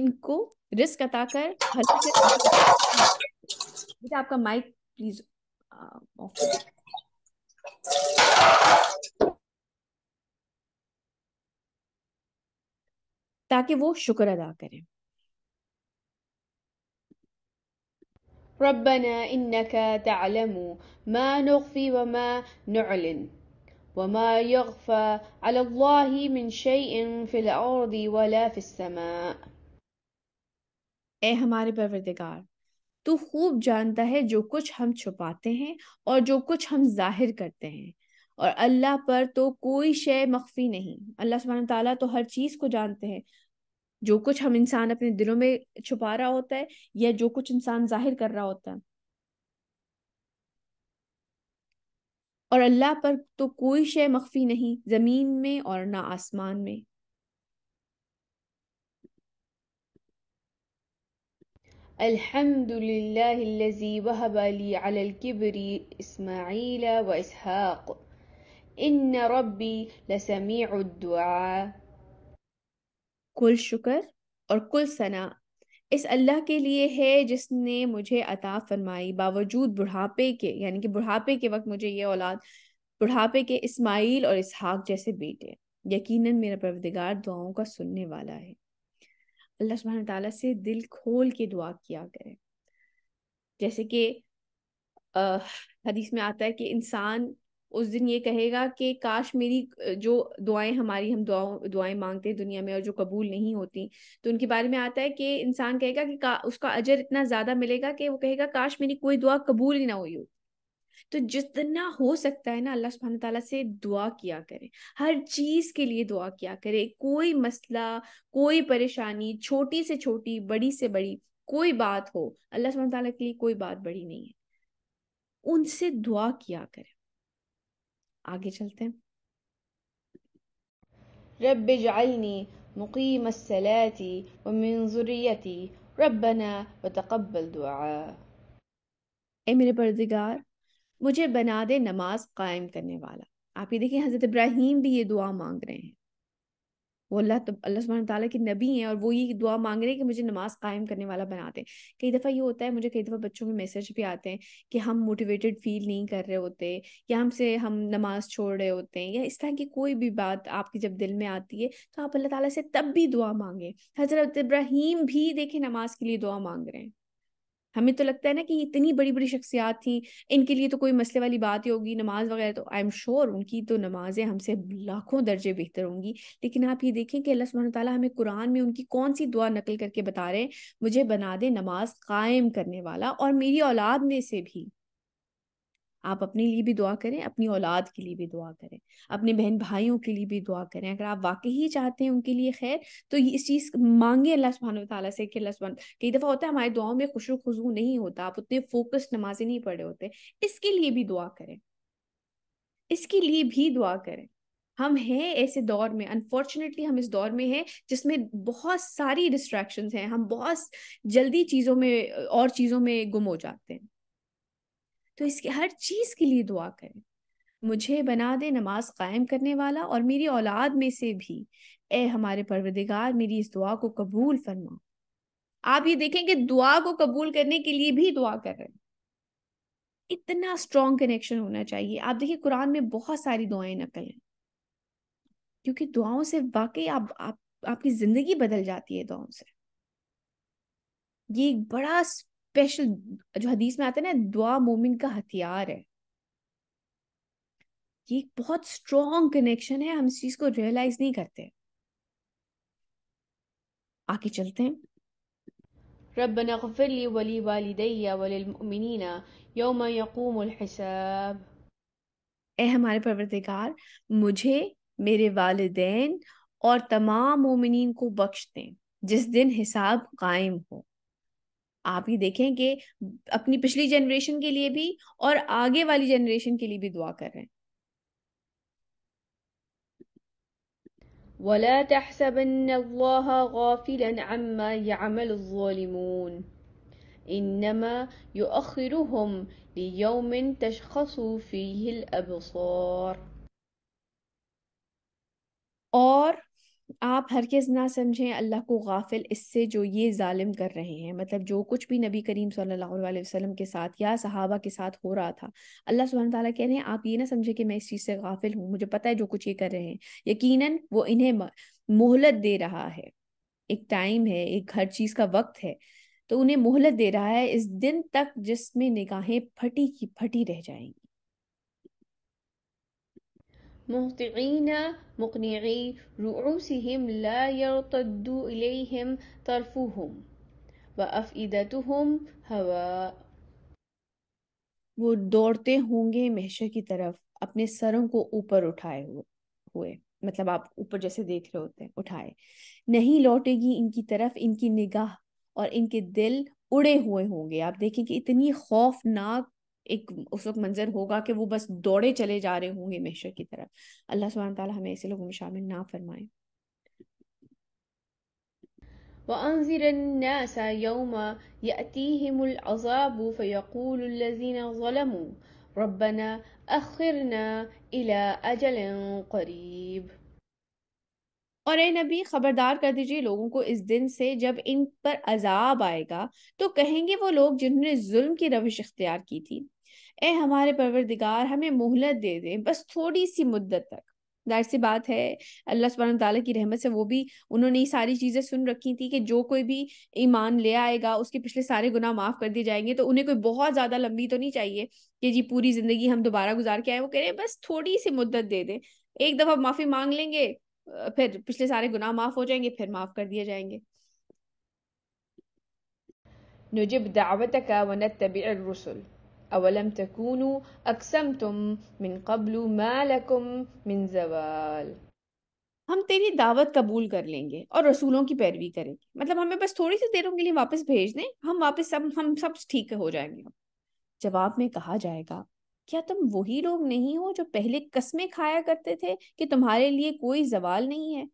इनको रिस्क अता कर बेटा आपका माइक प्लीज ऑफ ताकि वो शुक्र अदा करें हमारे परवरदिगार तू खूब जानता है जो कुछ हम छुपाते हैं और जो कुछ हम जाहिर करते हैं और अल्लाह पर तो कोई शय मख्फी नहीं अल्लाह सुबहान ताला तो हर चीज़ को जानते हैं जो कुछ हम इंसान अपने दिलों में छुपा रहा होता है या जो कुछ इंसान जाहिर कर रहा होता है और अल्लाह पर तो कोई शय मख्फी नहीं जमीन में और ना आसमान में الحمد لله الذي وهب لي على الكبر إسماعيل وإسحاق إن ربي لسميع الدعاء कुल शुक्र और कुल सना इस अल्लाह के लिए है जिसने मुझे अता फरमाई बावजूद बुढ़ापे के यानी कि बुढ़ापे के वक्त मुझे ये औलाद बुढ़ापे के इस्माइल और इसहाक जैसे बेटे यकीनन मेरा परवदिगार दुआओं का सुनने वाला है अल्लाह सुबह ताला से दिल खोल के दुआ किया करे जैसे कि हदीस में आता है कि इंसान उस दिन ये कहेगा कि काश मेरी जो दुआएं हमारी हम दुआ दुआएं मांगते हैं दुनिया में और जो कबूल नहीं होती तो उनके बारे में आता है कि इंसान कहेगा कि का उसका अजर इतना ज्यादा मिलेगा कि वो कहेगा काश मेरी कोई दुआ कबूल ही ना हुई हो तो जितना हो सकता है ना अल्लाह सुबहान तला से दुआ किया करें हर चीज के लिए दुआ किया करें कोई मसला कोई परेशानी छोटी से छोटी बड़ी से बड़ी कोई बात हो अल्लाह सुबहान तला के लिए कोई बात बड़ी नहीं है उनसे दुआ किया करें आगे चलते हैं रब जालनी मुकीम सलाती व मंजुरियती रबना व तकबल दुआ ए मेरे परदिगार मुझे बना दे नमाज कायम करने वाला आप ये देखिए हज़रत इब्राहिम भी ये दुआ मांग रहे हैं वो अल्लाह तो अल्लाह सुबहान तला के नबी हैं और वो ये दुआ मांग रहे हैं कि मुझे नमाज कायम करने वाला बना दें कई दफ़ा ये होता है मुझे कई दफ़ा बच्चों में मैसेज भी आते हैं कि हम मोटिवेटेड फील नहीं कर रहे होते या हमसे हम नमाज छोड़ रहे होते हैं या इस तरह की कोई भी बात आपके जब दिल में आती है तो आप अल्लाह ताली से तब भी दुआ मांगें हज़रत इब्राहिम भी देखें नमाज के लिए दुआ मांग रहे हैं हमें तो लगता है ना कि इतनी बड़ी बड़ी शख्सियात थी इनके लिए तो कोई मसले वाली बात ही होगी नमाज वगैरह तो आई एम श्योर उनकी तो नमाजें हमसे लाखों दर्जे बेहतर होंगी लेकिन आप ये देखें कि अल्लाह सुबह ताला हमें कुरान में उनकी कौन सी दुआ नकल करके बता रहे हैं मुझे बना दे नमाज कायम करने वाला और मेरी औलाद में से भी आप अपने लिए भी दुआ करें अपनी औलाद के लिए भी दुआ करें अपने बहन भाइयों के लिए भी दुआ करें अगर आप वाकई ही चाहते हैं उनके लिए खैर तो इस चीज़ मांगे अल्लाह सुबहान ताली से कि अल्लाह सुबहान कई दफ़ा होता है हमारे दुआओं में खुशो खुजू नहीं होता आप उतने फोकस नमाजें नहीं पढ़े होते इसके लिए भी दुआ करें इसके लिए भी दुआ करें हम हैं ऐसे दौर में अनफॉर्चुनेटली हम इस दौर में हैं जिसमें बहुत सारी डिस्ट्रैक्शंस हैं हम बहुत जल्दी चीज़ों में और चीज़ों में गुम हो जाते हैं तो इसके हर चीज़ के लिए दुआ करें मुझे बना दे नमाज कायम करने वाला और मेरी औलाद में से भी ए हमारे परवरदिगार मेरी इस दुआ को कबूल फरमा आप ये देखें कि दुआ को कबूल करने के लिए भी दुआ कर रहे हैं इतना स्ट्रॉन्ग कनेक्शन होना चाहिए आप देखिए कुरान में बहुत सारी दुआएं नकल हैं क्योंकि दुआओं से वाकई आप, आप आपकी जिंदगी बदल जाती है दुआओं से ये एक बड़ा स्पेशल जो हदीस में आते हैं ना दुआ मोमिन का हथियार है ये एक बहुत स्ट्रॉन्ग कनेक्शन है हम इस चीज को रियलाइज नहीं करते आगे चलते हैं ربنا اغفر لي ولوالدي وللمؤمنين يوم يقوم الحساب ए हमारे परवरदिगार मुझे मेरे वालिदैन और तमाम मोमिनीन को बख्श दें जिस दिन हिसाब कायम हो आप ही देखें कि अपनी पिछली जनरेशन के लिए भी और आगे वाली जनरेशन के लिए भी दुआ कर रहे हैं ولا تحسبن الله غافلا عما يعمل الظالمون إنما يؤخرهم ليوم تشخص فيه الأبصار और आप हर किस ना समझें अल्लाह को गाफिल इससे जो ये जालिम कर रहे हैं मतलब जो कुछ भी नबी करीम सल्लल्लाहु अलैहि वसल्लम के साथ या सहाबा के साथ हो रहा था अल्लाह सुबह ताला कह रहे हैं आप ये ना समझे कि मैं इस चीज़ से गाफिल हूँ मुझे पता है जो कुछ ये कर रहे हैं यकीनन वो इन्हें मोहलत दे रहा है एक टाइम है एक हर चीज़ का वक्त है तो उन्हें मोहलत दे रहा है इस दिन तक जिसमें निगाहें फटी की फटी रह जाएंगी مهطعين مقنعي رؤوسهم لا يرتد إليهم طرفهم وأفئدتهم هواء वो दौड़ते होंगे महशर की तरफ अपने सरों को ऊपर उठाए हुए मतलब आप ऊपर जैसे देख रहे होते हैं उठाए नहीं लौटेगी इनकी तरफ इनकी निगाह और इनके दिल उड़े हुए होंगे आप देखें कि इतनी खौफनाक एक उस वक्त मंजर होगा कि वो बस दौड़े चले जा रहे होंगे महशर की तरफ अल्लाह सुबहान ताला हमें ऐसे लोगों में शामिल ना फरमाए وأنذر الناس يوم يأتيهم العذاب فيقول الذين ظلموا ربنا أخرنا إلى أجل قريب और ए नबी खबरदार कर दीजिए लोगों को इस दिन से जब इन पर अजाब आएगा तो कहेंगे वो लोग जिन्होंने जुल्म की रविश इख्तियार की थी ए हमारे परवरदिगार हमें मोहलत दे दे बस थोड़ी सी मुद्दत तक जाहिर सी बात है अल्लाह सुबहान ताली की रहमत से वो भी उन्होंने ये सारी चीज़ें सुन रखी थी कि जो कोई भी ईमान ले आएगा उसके पिछले सारे गुनाह माफ़ कर दिए जाएंगे तो उन्हें कोई बहुत ज़्यादा लंबी तो नहीं चाहिए कि जी पूरी ज़िंदगी हम दोबारा गुजार के आए वो कह रहे हैं बस थोड़ी सी मुद्दत दे दें एक दफ़ा माफ़ी मांग लेंगे फिर पिछले सारे गुनाह माफ हो जाएंगे फिर माफ कर दिए जाएंगे نجب دعوتك ونتبع الرسل أولم تكونوا أقسمتم من قبل ما لكم من زوال हम तेरी दावत कबूल कर लेंगे और रसूलों की पैरवी करेंगे मतलब हमें बस थोड़ी सी देरों के लिए वापस भेज दें हम वापस सब हम सब ठीक हो जाएंगे जवाब में कहा जाएगा क्या तुम वही लोग नहीं हो जो पहले कस्में खाया करते थे कि तुम्हारे लिए कोई जवाल नहीं है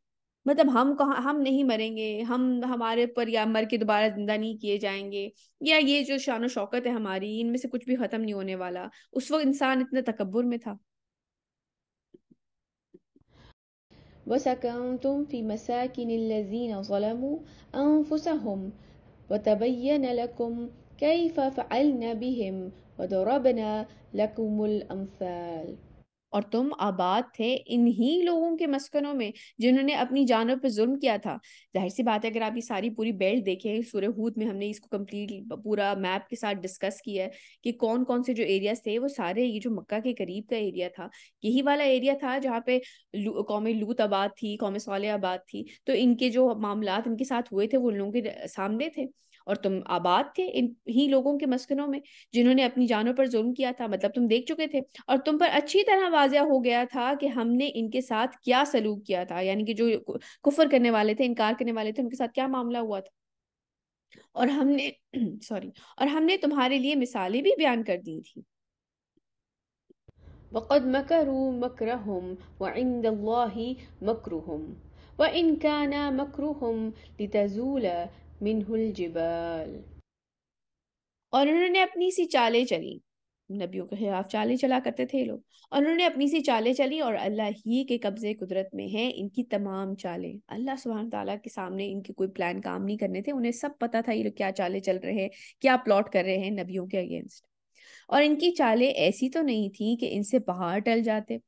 मतलब हम कहा हम नहीं मरेंगे हम हमारे पर या मर के दोबारा जिंदा नहीं किए जाएंगे या ये जो शान शौकत है हमारी इनमें से कुछ भी खत्म नहीं होने वाला उस वक्त इंसान इतने तकबर में था وسكنتم في مساكن الذين ظلموا أنفسهم وتبين لكم كيف فعلنا بهم وضربنا लकुमुल अम्फाल और तुम आबाद थे इन्हीं लोगों के मस्कनों में जिन्होंने अपनी जानों पर जुल्म किया था जाहिर सी बात है अगर आप ये सारी पूरी बेल्ट देखें सूर्य हूद में हमने इसको कम्प्लीट पूरा मैप के साथ डिस्कस किया है कि कौन कौन से जो एरियाज थे वो सारे ये जो मक्का के करीब का एरिया था यही वाला एरिया था जहाँ पे कौम लूत आबाद थी कौम सोल आबाद थी तो इनके जो मामला इनके साथ हुए थे वो लोगों के सामने थे और तुम आबाद थे इन ही लोगों के मस्कनों में जिन्होंने अपनी जानों पर जुर्म किया था मतलब तुम देख चुके थे और तुम पर अच्छी तरह वाजिया हो गया था कि हमने इनके साथ क्या सलूक किया था यानी कि जो कुफर करने वाले थे इनकार करने वाले थे उनके साथ क्या मामला हुआ था और हमने सॉरी और हमने तुम्हारे लिए मिसालें भी बयान कर दी थी वक़द मकरू मकरहम वइंद मकरुहम वइन काना मकरुहम लितजूल मिनहुल जिबल और उन्होंने अपनी सी चालें चली नबियों के खिलाफ चालें चला करते थे लोग और उन्होंने अपनी सी चालें चली और अल्लाह ही के कब्जे कुदरत में है इनकी तमाम चालें अल्लाह सुबहान तला के सामने इनके कोई प्लान काम नहीं करने थे उन्हें सब पता था ये लोग क्या चालें चल रहे हैं क्या प्लॉट कर रहे हैं नबियों के अगेंस्ट और इनकी चालें ऐसी तो नहीं थी कि इनसे बाहर टल जाते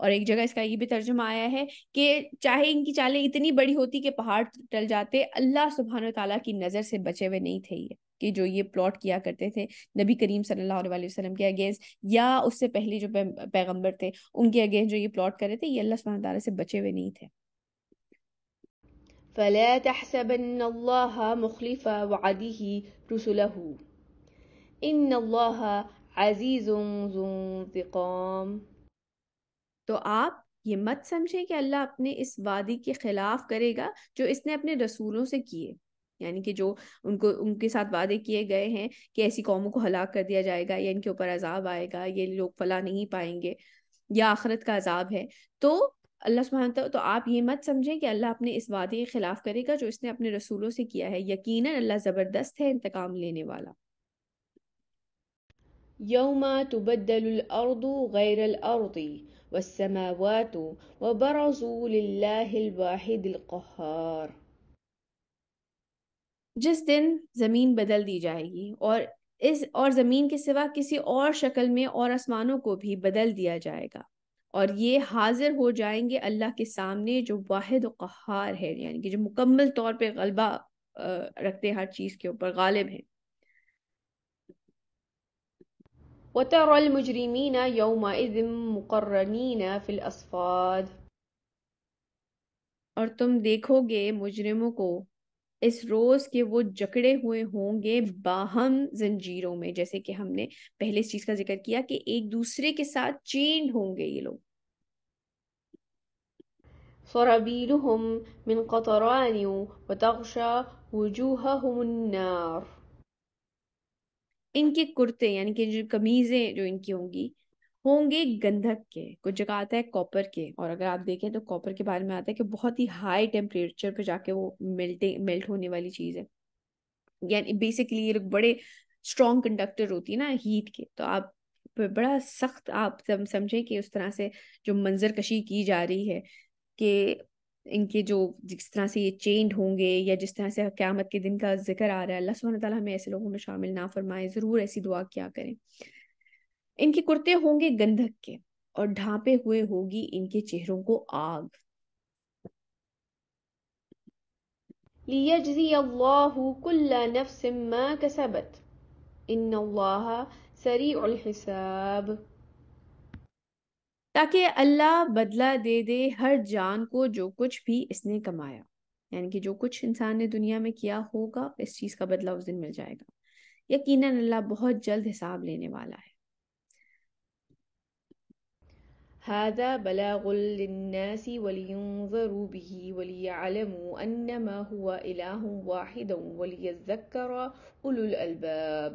और एक जगह इसका ये भी तर्जुमा आया है कि चाहे इनकी चालें इतनी बड़ी होती कि पहाड़ टल जाते अल्लाह सुबहान तला की नज़र से बचे हुए नहीं थे ये कि जो ये प्लॉट किया करते थे नबी करीम सल्लल्लाहु अलैहि वसल्लम के अगेंस्ट या उससे पहले जो पैगंबर थे उनके अगेंस्ट जो ये प्लॉट कर रहे थे ये अल्लाह सुबहान तला से बचे हुए नहीं थे فلا तो आप ये मत समझे कि अल्लाह अपने इस वादी के खिलाफ करेगा जो इसने अपने रसूलों से किए यानी कि जो उनको उनके साथ वादे किए गए हैं कि ऐसी कौमों को हलाक कर दिया जाएगा या इनके ऊपर अजाब आएगा ये लोग फला नहीं पाएंगे या आखरत का अजाब है तो अल्लाह सुबहान तो आप ये मत समझें कि अल्लाह अपने इस वादे के खिलाफ करेगा जो इसने अपने रसूलों से किया है यकीन अल्लाह ज़बरदस्त है इंतकाम लेने वाला यौमा तुबद्दल अर्दु गैरल अर्दी والسماوات وبرزوا لله الواحد القهار जिस दिन ज़मीन बदल दी जाएगी और इस और ज़मीन के सिवा किसी और शक्ल में और आसमानों को भी बदल दिया जाएगा और ये हाजिर हो जाएंगे अल्लाह के सामने जो वाहिद कहार है यानी कि जो मुकम्मल तौर पे गलबा रखते हैं हर चीज़ के ऊपर गालिब है وترى المجرمين يومئذ مقرنين في الأصفاد और तुम देखोगे मुजरिमों को इस रोज के वो जकड़े हुए होंगे बाहम जंजीरों में जैसे कि हमने पहले इस चीज का जिक्र किया कि एक दूसरे के साथ चेंड होंगे ये लोग سرابيلهم मिन قطران وتغشى وجوههم النار इनके कुर्ते यानी कि जो कमीजें जो इनकी होंगी होंगे गंधक के कुछ जगह आता है कॉपर के और अगर आप देखें तो कॉपर के बारे में आता है कि बहुत ही हाई टेम्परेचर पे जाके वो मेल्टे मेल्ट होने वाली चीज है यानी बेसिकली ये लोग बड़े स्ट्रॉन्ग कंडक्टर होती है ना हीट के तो आप बड़ा सख्त आप समझें कि उस तरह से जो मंजर कशी की जा रही है कि इनके जो जिस तरह से ये चेंड होंगे या जिस तरह से क़्यामत के दिन का जिक्र आ रहा है अल्लाह सुबह तला हमें ऐसे लोगों में शामिल ना फरमाए ज़रूर ऐसी दुआ क्या करें इनके कुर्ते होंगे गंधक के और ढांपे हुए होगी इनके चेहरों को आग लियजज़ी अल्लाहु कुल्ला नफ्सिम मा कसबत इन्नल्लाह सरीउल हिसाब ताकि अल्लाह बदला दे दे हर जान को जो कुछ भी इसने कमाया यानी कि जो कुछ इंसान ने दुनिया में किया होगा इस चीज़ का बदला उस दिन मिल जाएगा यकीन अल्लाह बहुत जल्द हिसाब लेने वाला है هذا بلاغ للناس ولينظروا به وليعلموا أنما هو إله واحد وليذكر أولو الألباب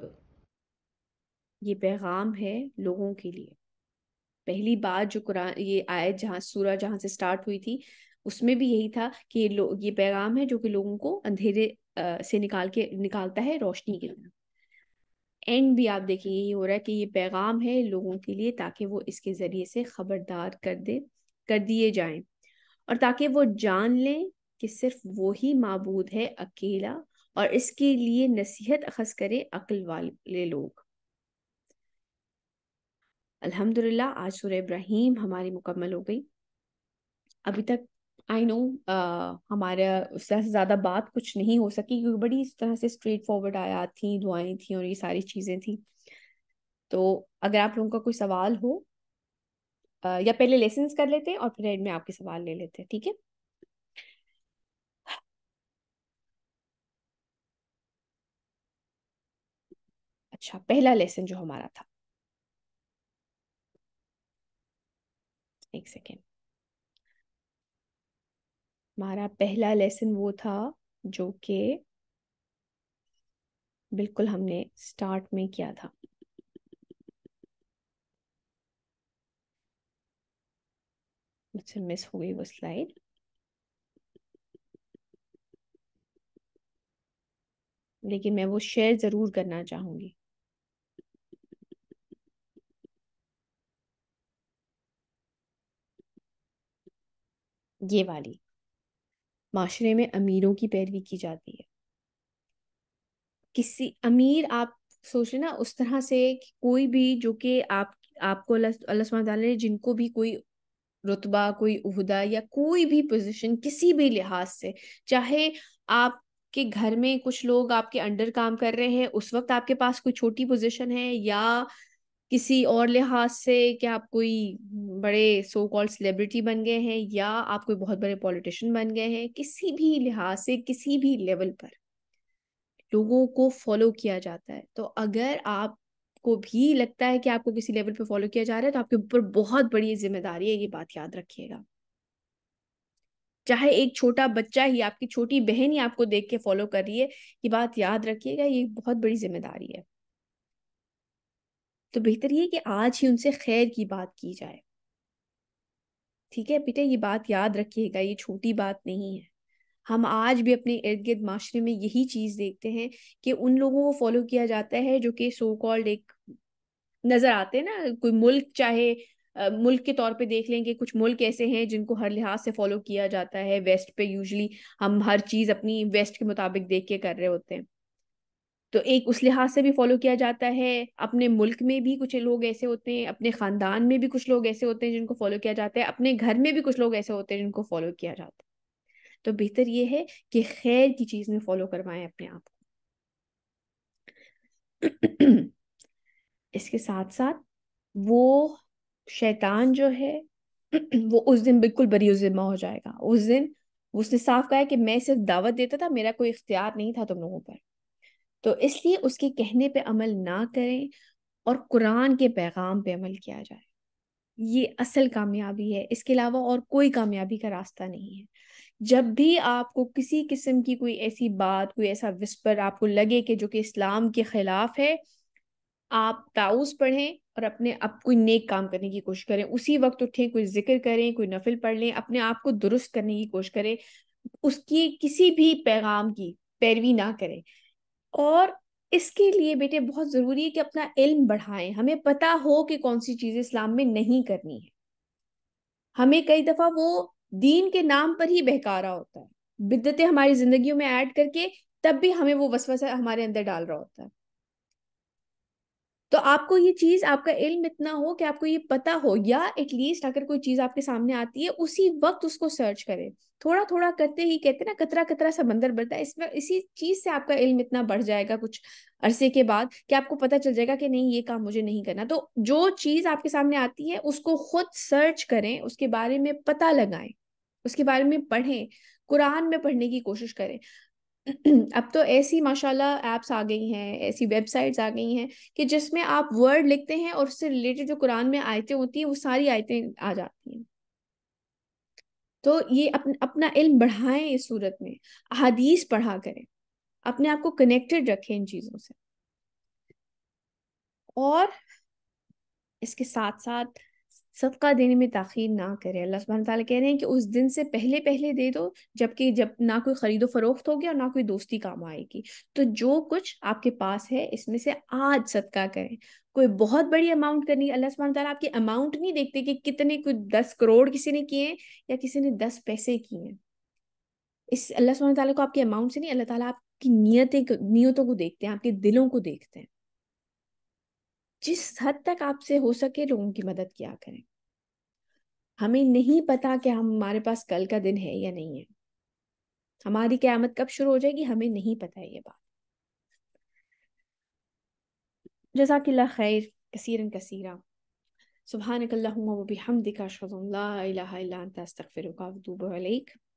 ये पैगाम है लोगों के लिए पहली बार जो कुरान ये आयत जहाँ सूरा जहाँ से स्टार्ट हुई थी उसमें भी यही था कि ये लोग ये पैगाम है जो कि लोगों को अंधेरे आ, से निकाल के निकालता है रोशनी के लिए एंड भी आप देखिए यही हो रहा है कि ये पैगाम है लोगों के लिए ताकि वो इसके ज़रिए से खबरदार कर दे कर दिए जाए और ताकि वो जान लें कि सिर्फ वो ही मबूद है अकेला और इसके लिए नसीहत अखज़ करे अकल वाले लोग अल्हम्दुलिल्लाह आज सूर्य इब्राहिम हमारी मुकम्मल हो गई अभी तक आई नो हमारे उससे ज़्यादा बात कुछ नहीं हो सकी क्योंकि बड़ी इस तरह से स्ट्रेट फॉरवर्ड आया थी दुआएं थी और ये सारी चीज़ें थी तो अगर आप लोगों का कोई सवाल हो आ, या पहले लेसन कर लेते हैं और फिर एंड में आपके सवाल ले लेते हैं ठीक है अच्छा पहला लेसन जो हमारा था एक सेकेंड हमारा पहला लेसन वो था जो कि बिल्कुल हमने स्टार्ट में किया था मुझसे मिस हो गई वो स्लाइड लेकिन मैं वो शेयर ज़रूर करना चाहूंगी ये वाली माशरे में अमीरों की पैरवी की जाती है किसी अमीर आप सोचे ना उस तरह से कि कोई भी जो कि आप आपको अल्लाह सुबह ने जिनको भी कोई रुतबा कोई उहदा या कोई भी पोजीशन किसी भी लिहाज से चाहे आप के घर में कुछ लोग आपके अंडर काम कर रहे हैं उस वक्त आपके पास कोई छोटी पोजीशन है या किसी और लिहाज से कि आप कोई बड़े सो कॉल्ड सेलिब्रिटी बन गए हैं या आप कोई बहुत बड़े पॉलिटिशियन बन गए हैं किसी भी लिहाज से किसी भी लेवल पर लोगों को फॉलो किया जाता है तो अगर आपको भी लगता है कि आपको किसी लेवल पर फॉलो किया जा रहा है तो आपके ऊपर बहुत बड़ी जिम्मेदारी है ये बात याद रखिएगा चाहे एक छोटा बच्चा ही आपकी छोटी बहन ही आपको देख के फॉलो कर रही है ये बात याद रखिएगा ये बहुत बड़ी जिम्मेदारी है तो बेहतर ये कि आज ही उनसे खैर की बात की जाए ठीक है बेटा ये बात याद रखिएगा ये छोटी बात नहीं है हम आज भी अपने इर्द गिर्द माशरे में यही चीज देखते हैं कि उन लोगों को फॉलो किया जाता है जो कि सो कॉल्ड एक नजर आते हैं ना कोई मुल्क चाहे मुल्क के तौर पे देख लें कि कुछ मुल्क ऐसे हैं जिनको हर लिहाज से फॉलो किया जाता है वेस्ट पे यूजली हम हर चीज़ अपनी वेस्ट के मुताबिक देख के कर रहे होते हैं तो एक उस लिहाज से भी फॉलो किया जाता है अपने मुल्क में भी कुछ लोग ऐसे होते हैं अपने ख़ानदान में भी कुछ लोग ऐसे होते हैं जिनको फॉलो किया जाता है अपने घर में भी कुछ लोग ऐसे होते हैं जिनको फॉलो किया जाता है तो बेहतर ये है कि खैर की चीज़ में फॉलो करवाएं अपने आप को इसके साथ साथ वो शैतान जो है वो उस दिन बिल्कुल बरी जिम्मा हो जाएगा उस दिन उसने साफ कहा कि मैं सिर्फ दावत देता था मेरा कोई इख्तियार नहीं था तुम लोगों पर तो इसलिए उसके कहने पे अमल ना करें और कुरान के पैगाम पे अमल किया जाए ये असल कामयाबी है इसके अलावा और कोई कामयाबी का रास्ता नहीं है जब भी आपको किसी किस्म की कोई ऐसी बात कोई ऐसा विस्पर आपको लगे कि जो कि इस्लाम के खिलाफ है आप ताउस पढ़ें और अपने आप कोई नेक काम करने की कोशिश करें उसी वक्त उठें कोई जिक्र करें कोई नफिल पढ़ लें अपने आप को दुरुस्त करने की कोशिश करें उसकी किसी भी पैगाम की पैरवी ना करें और इसके लिए बेटे बहुत जरूरी है कि अपना इल्म बढ़ाएं हमें पता हो कि कौन सी चीजें इस्लाम में नहीं करनी है हमें कई दफा वो दीन के नाम पर ही बहका रहा होता है बिद्दतें हमारी जिंदगियों में ऐड करके तब भी हमें वो वसवसा हमारे अंदर डाल रहा होता है तो आपको ये चीज आपका इल्म इतना हो कि आपको ये पता हो या एटलीस्ट अगर कोई चीज आपके सामने आती है उसी वक्त उसको सर्च करें थोड़ा थोड़ा करते ही कहते ना कतरा कतरा समंदर बढ़ता है इसमें इसी चीज से आपका इल्म इतना बढ़ जाएगा कुछ अरसे के बाद कि आपको पता चल जाएगा कि नहीं ये काम मुझे नहीं करना तो जो चीज आपके सामने आती है उसको खुद सर्च करें उसके बारे में पता लगाएं उसके बारे में पढ़ें कुरान में पढ़ने की कोशिश करें अब तो ऐसी माशाल्लाह ऐप्स आ गई हैं ऐसी वेबसाइट्स आ गई हैं कि जिसमें आप वर्ड लिखते हैं और उससे रिलेटेड जो कुरान में आयतें होती हैं वो सारी आयतें आ जाती हैं तो ये अपन, अपना इल्म बढ़ाएं इस सूरत में अहादीस पढ़ा करें अपने आप को कनेक्टेड रखें इन चीज़ों से और इसके साथ साथ सदका देने में ताखीर ना करें अल्लाह सुबहान तह कह रहे हैं कि उस दिन से पहले पहले दे दो जबकि जब ना कोई ख़रीदो फरोख्त हो गया और ना कोई दोस्ती काम आएगी तो जो कुछ आपके पास है इसमें से आज सदका करें कोई बहुत बड़ी अमाउंट करनी अल्लाह सुबहान ताला आपकी अमाउंट नहीं देखते कि कितने कुछ दस करोड़ किसी ने किए या किसी ने दस पैसे किए इस अल्लाह सुबहान ताला को आपके अमाउंट से नहीं अल्लाह ताली आपकी नीयतें नीयतों को देखते हैं आपके दिलों को देखते हैं जिस हद तक आपसे हो सके लोगों की मदद किया करें हमें नहीं पता कि हम हमारे पास कल का दिन है या नहीं है हमारी क्यामत कब शुरू हो जाएगी हमें नहीं पता है ये बात जजाकिल्ला खैर कसीरन कसीरा सुबहानकल्लाहुम्मा व बिहमदिका अशहदु अल्ला इलाहा इल्ला अंत अस्तगफिरुका व अतूबु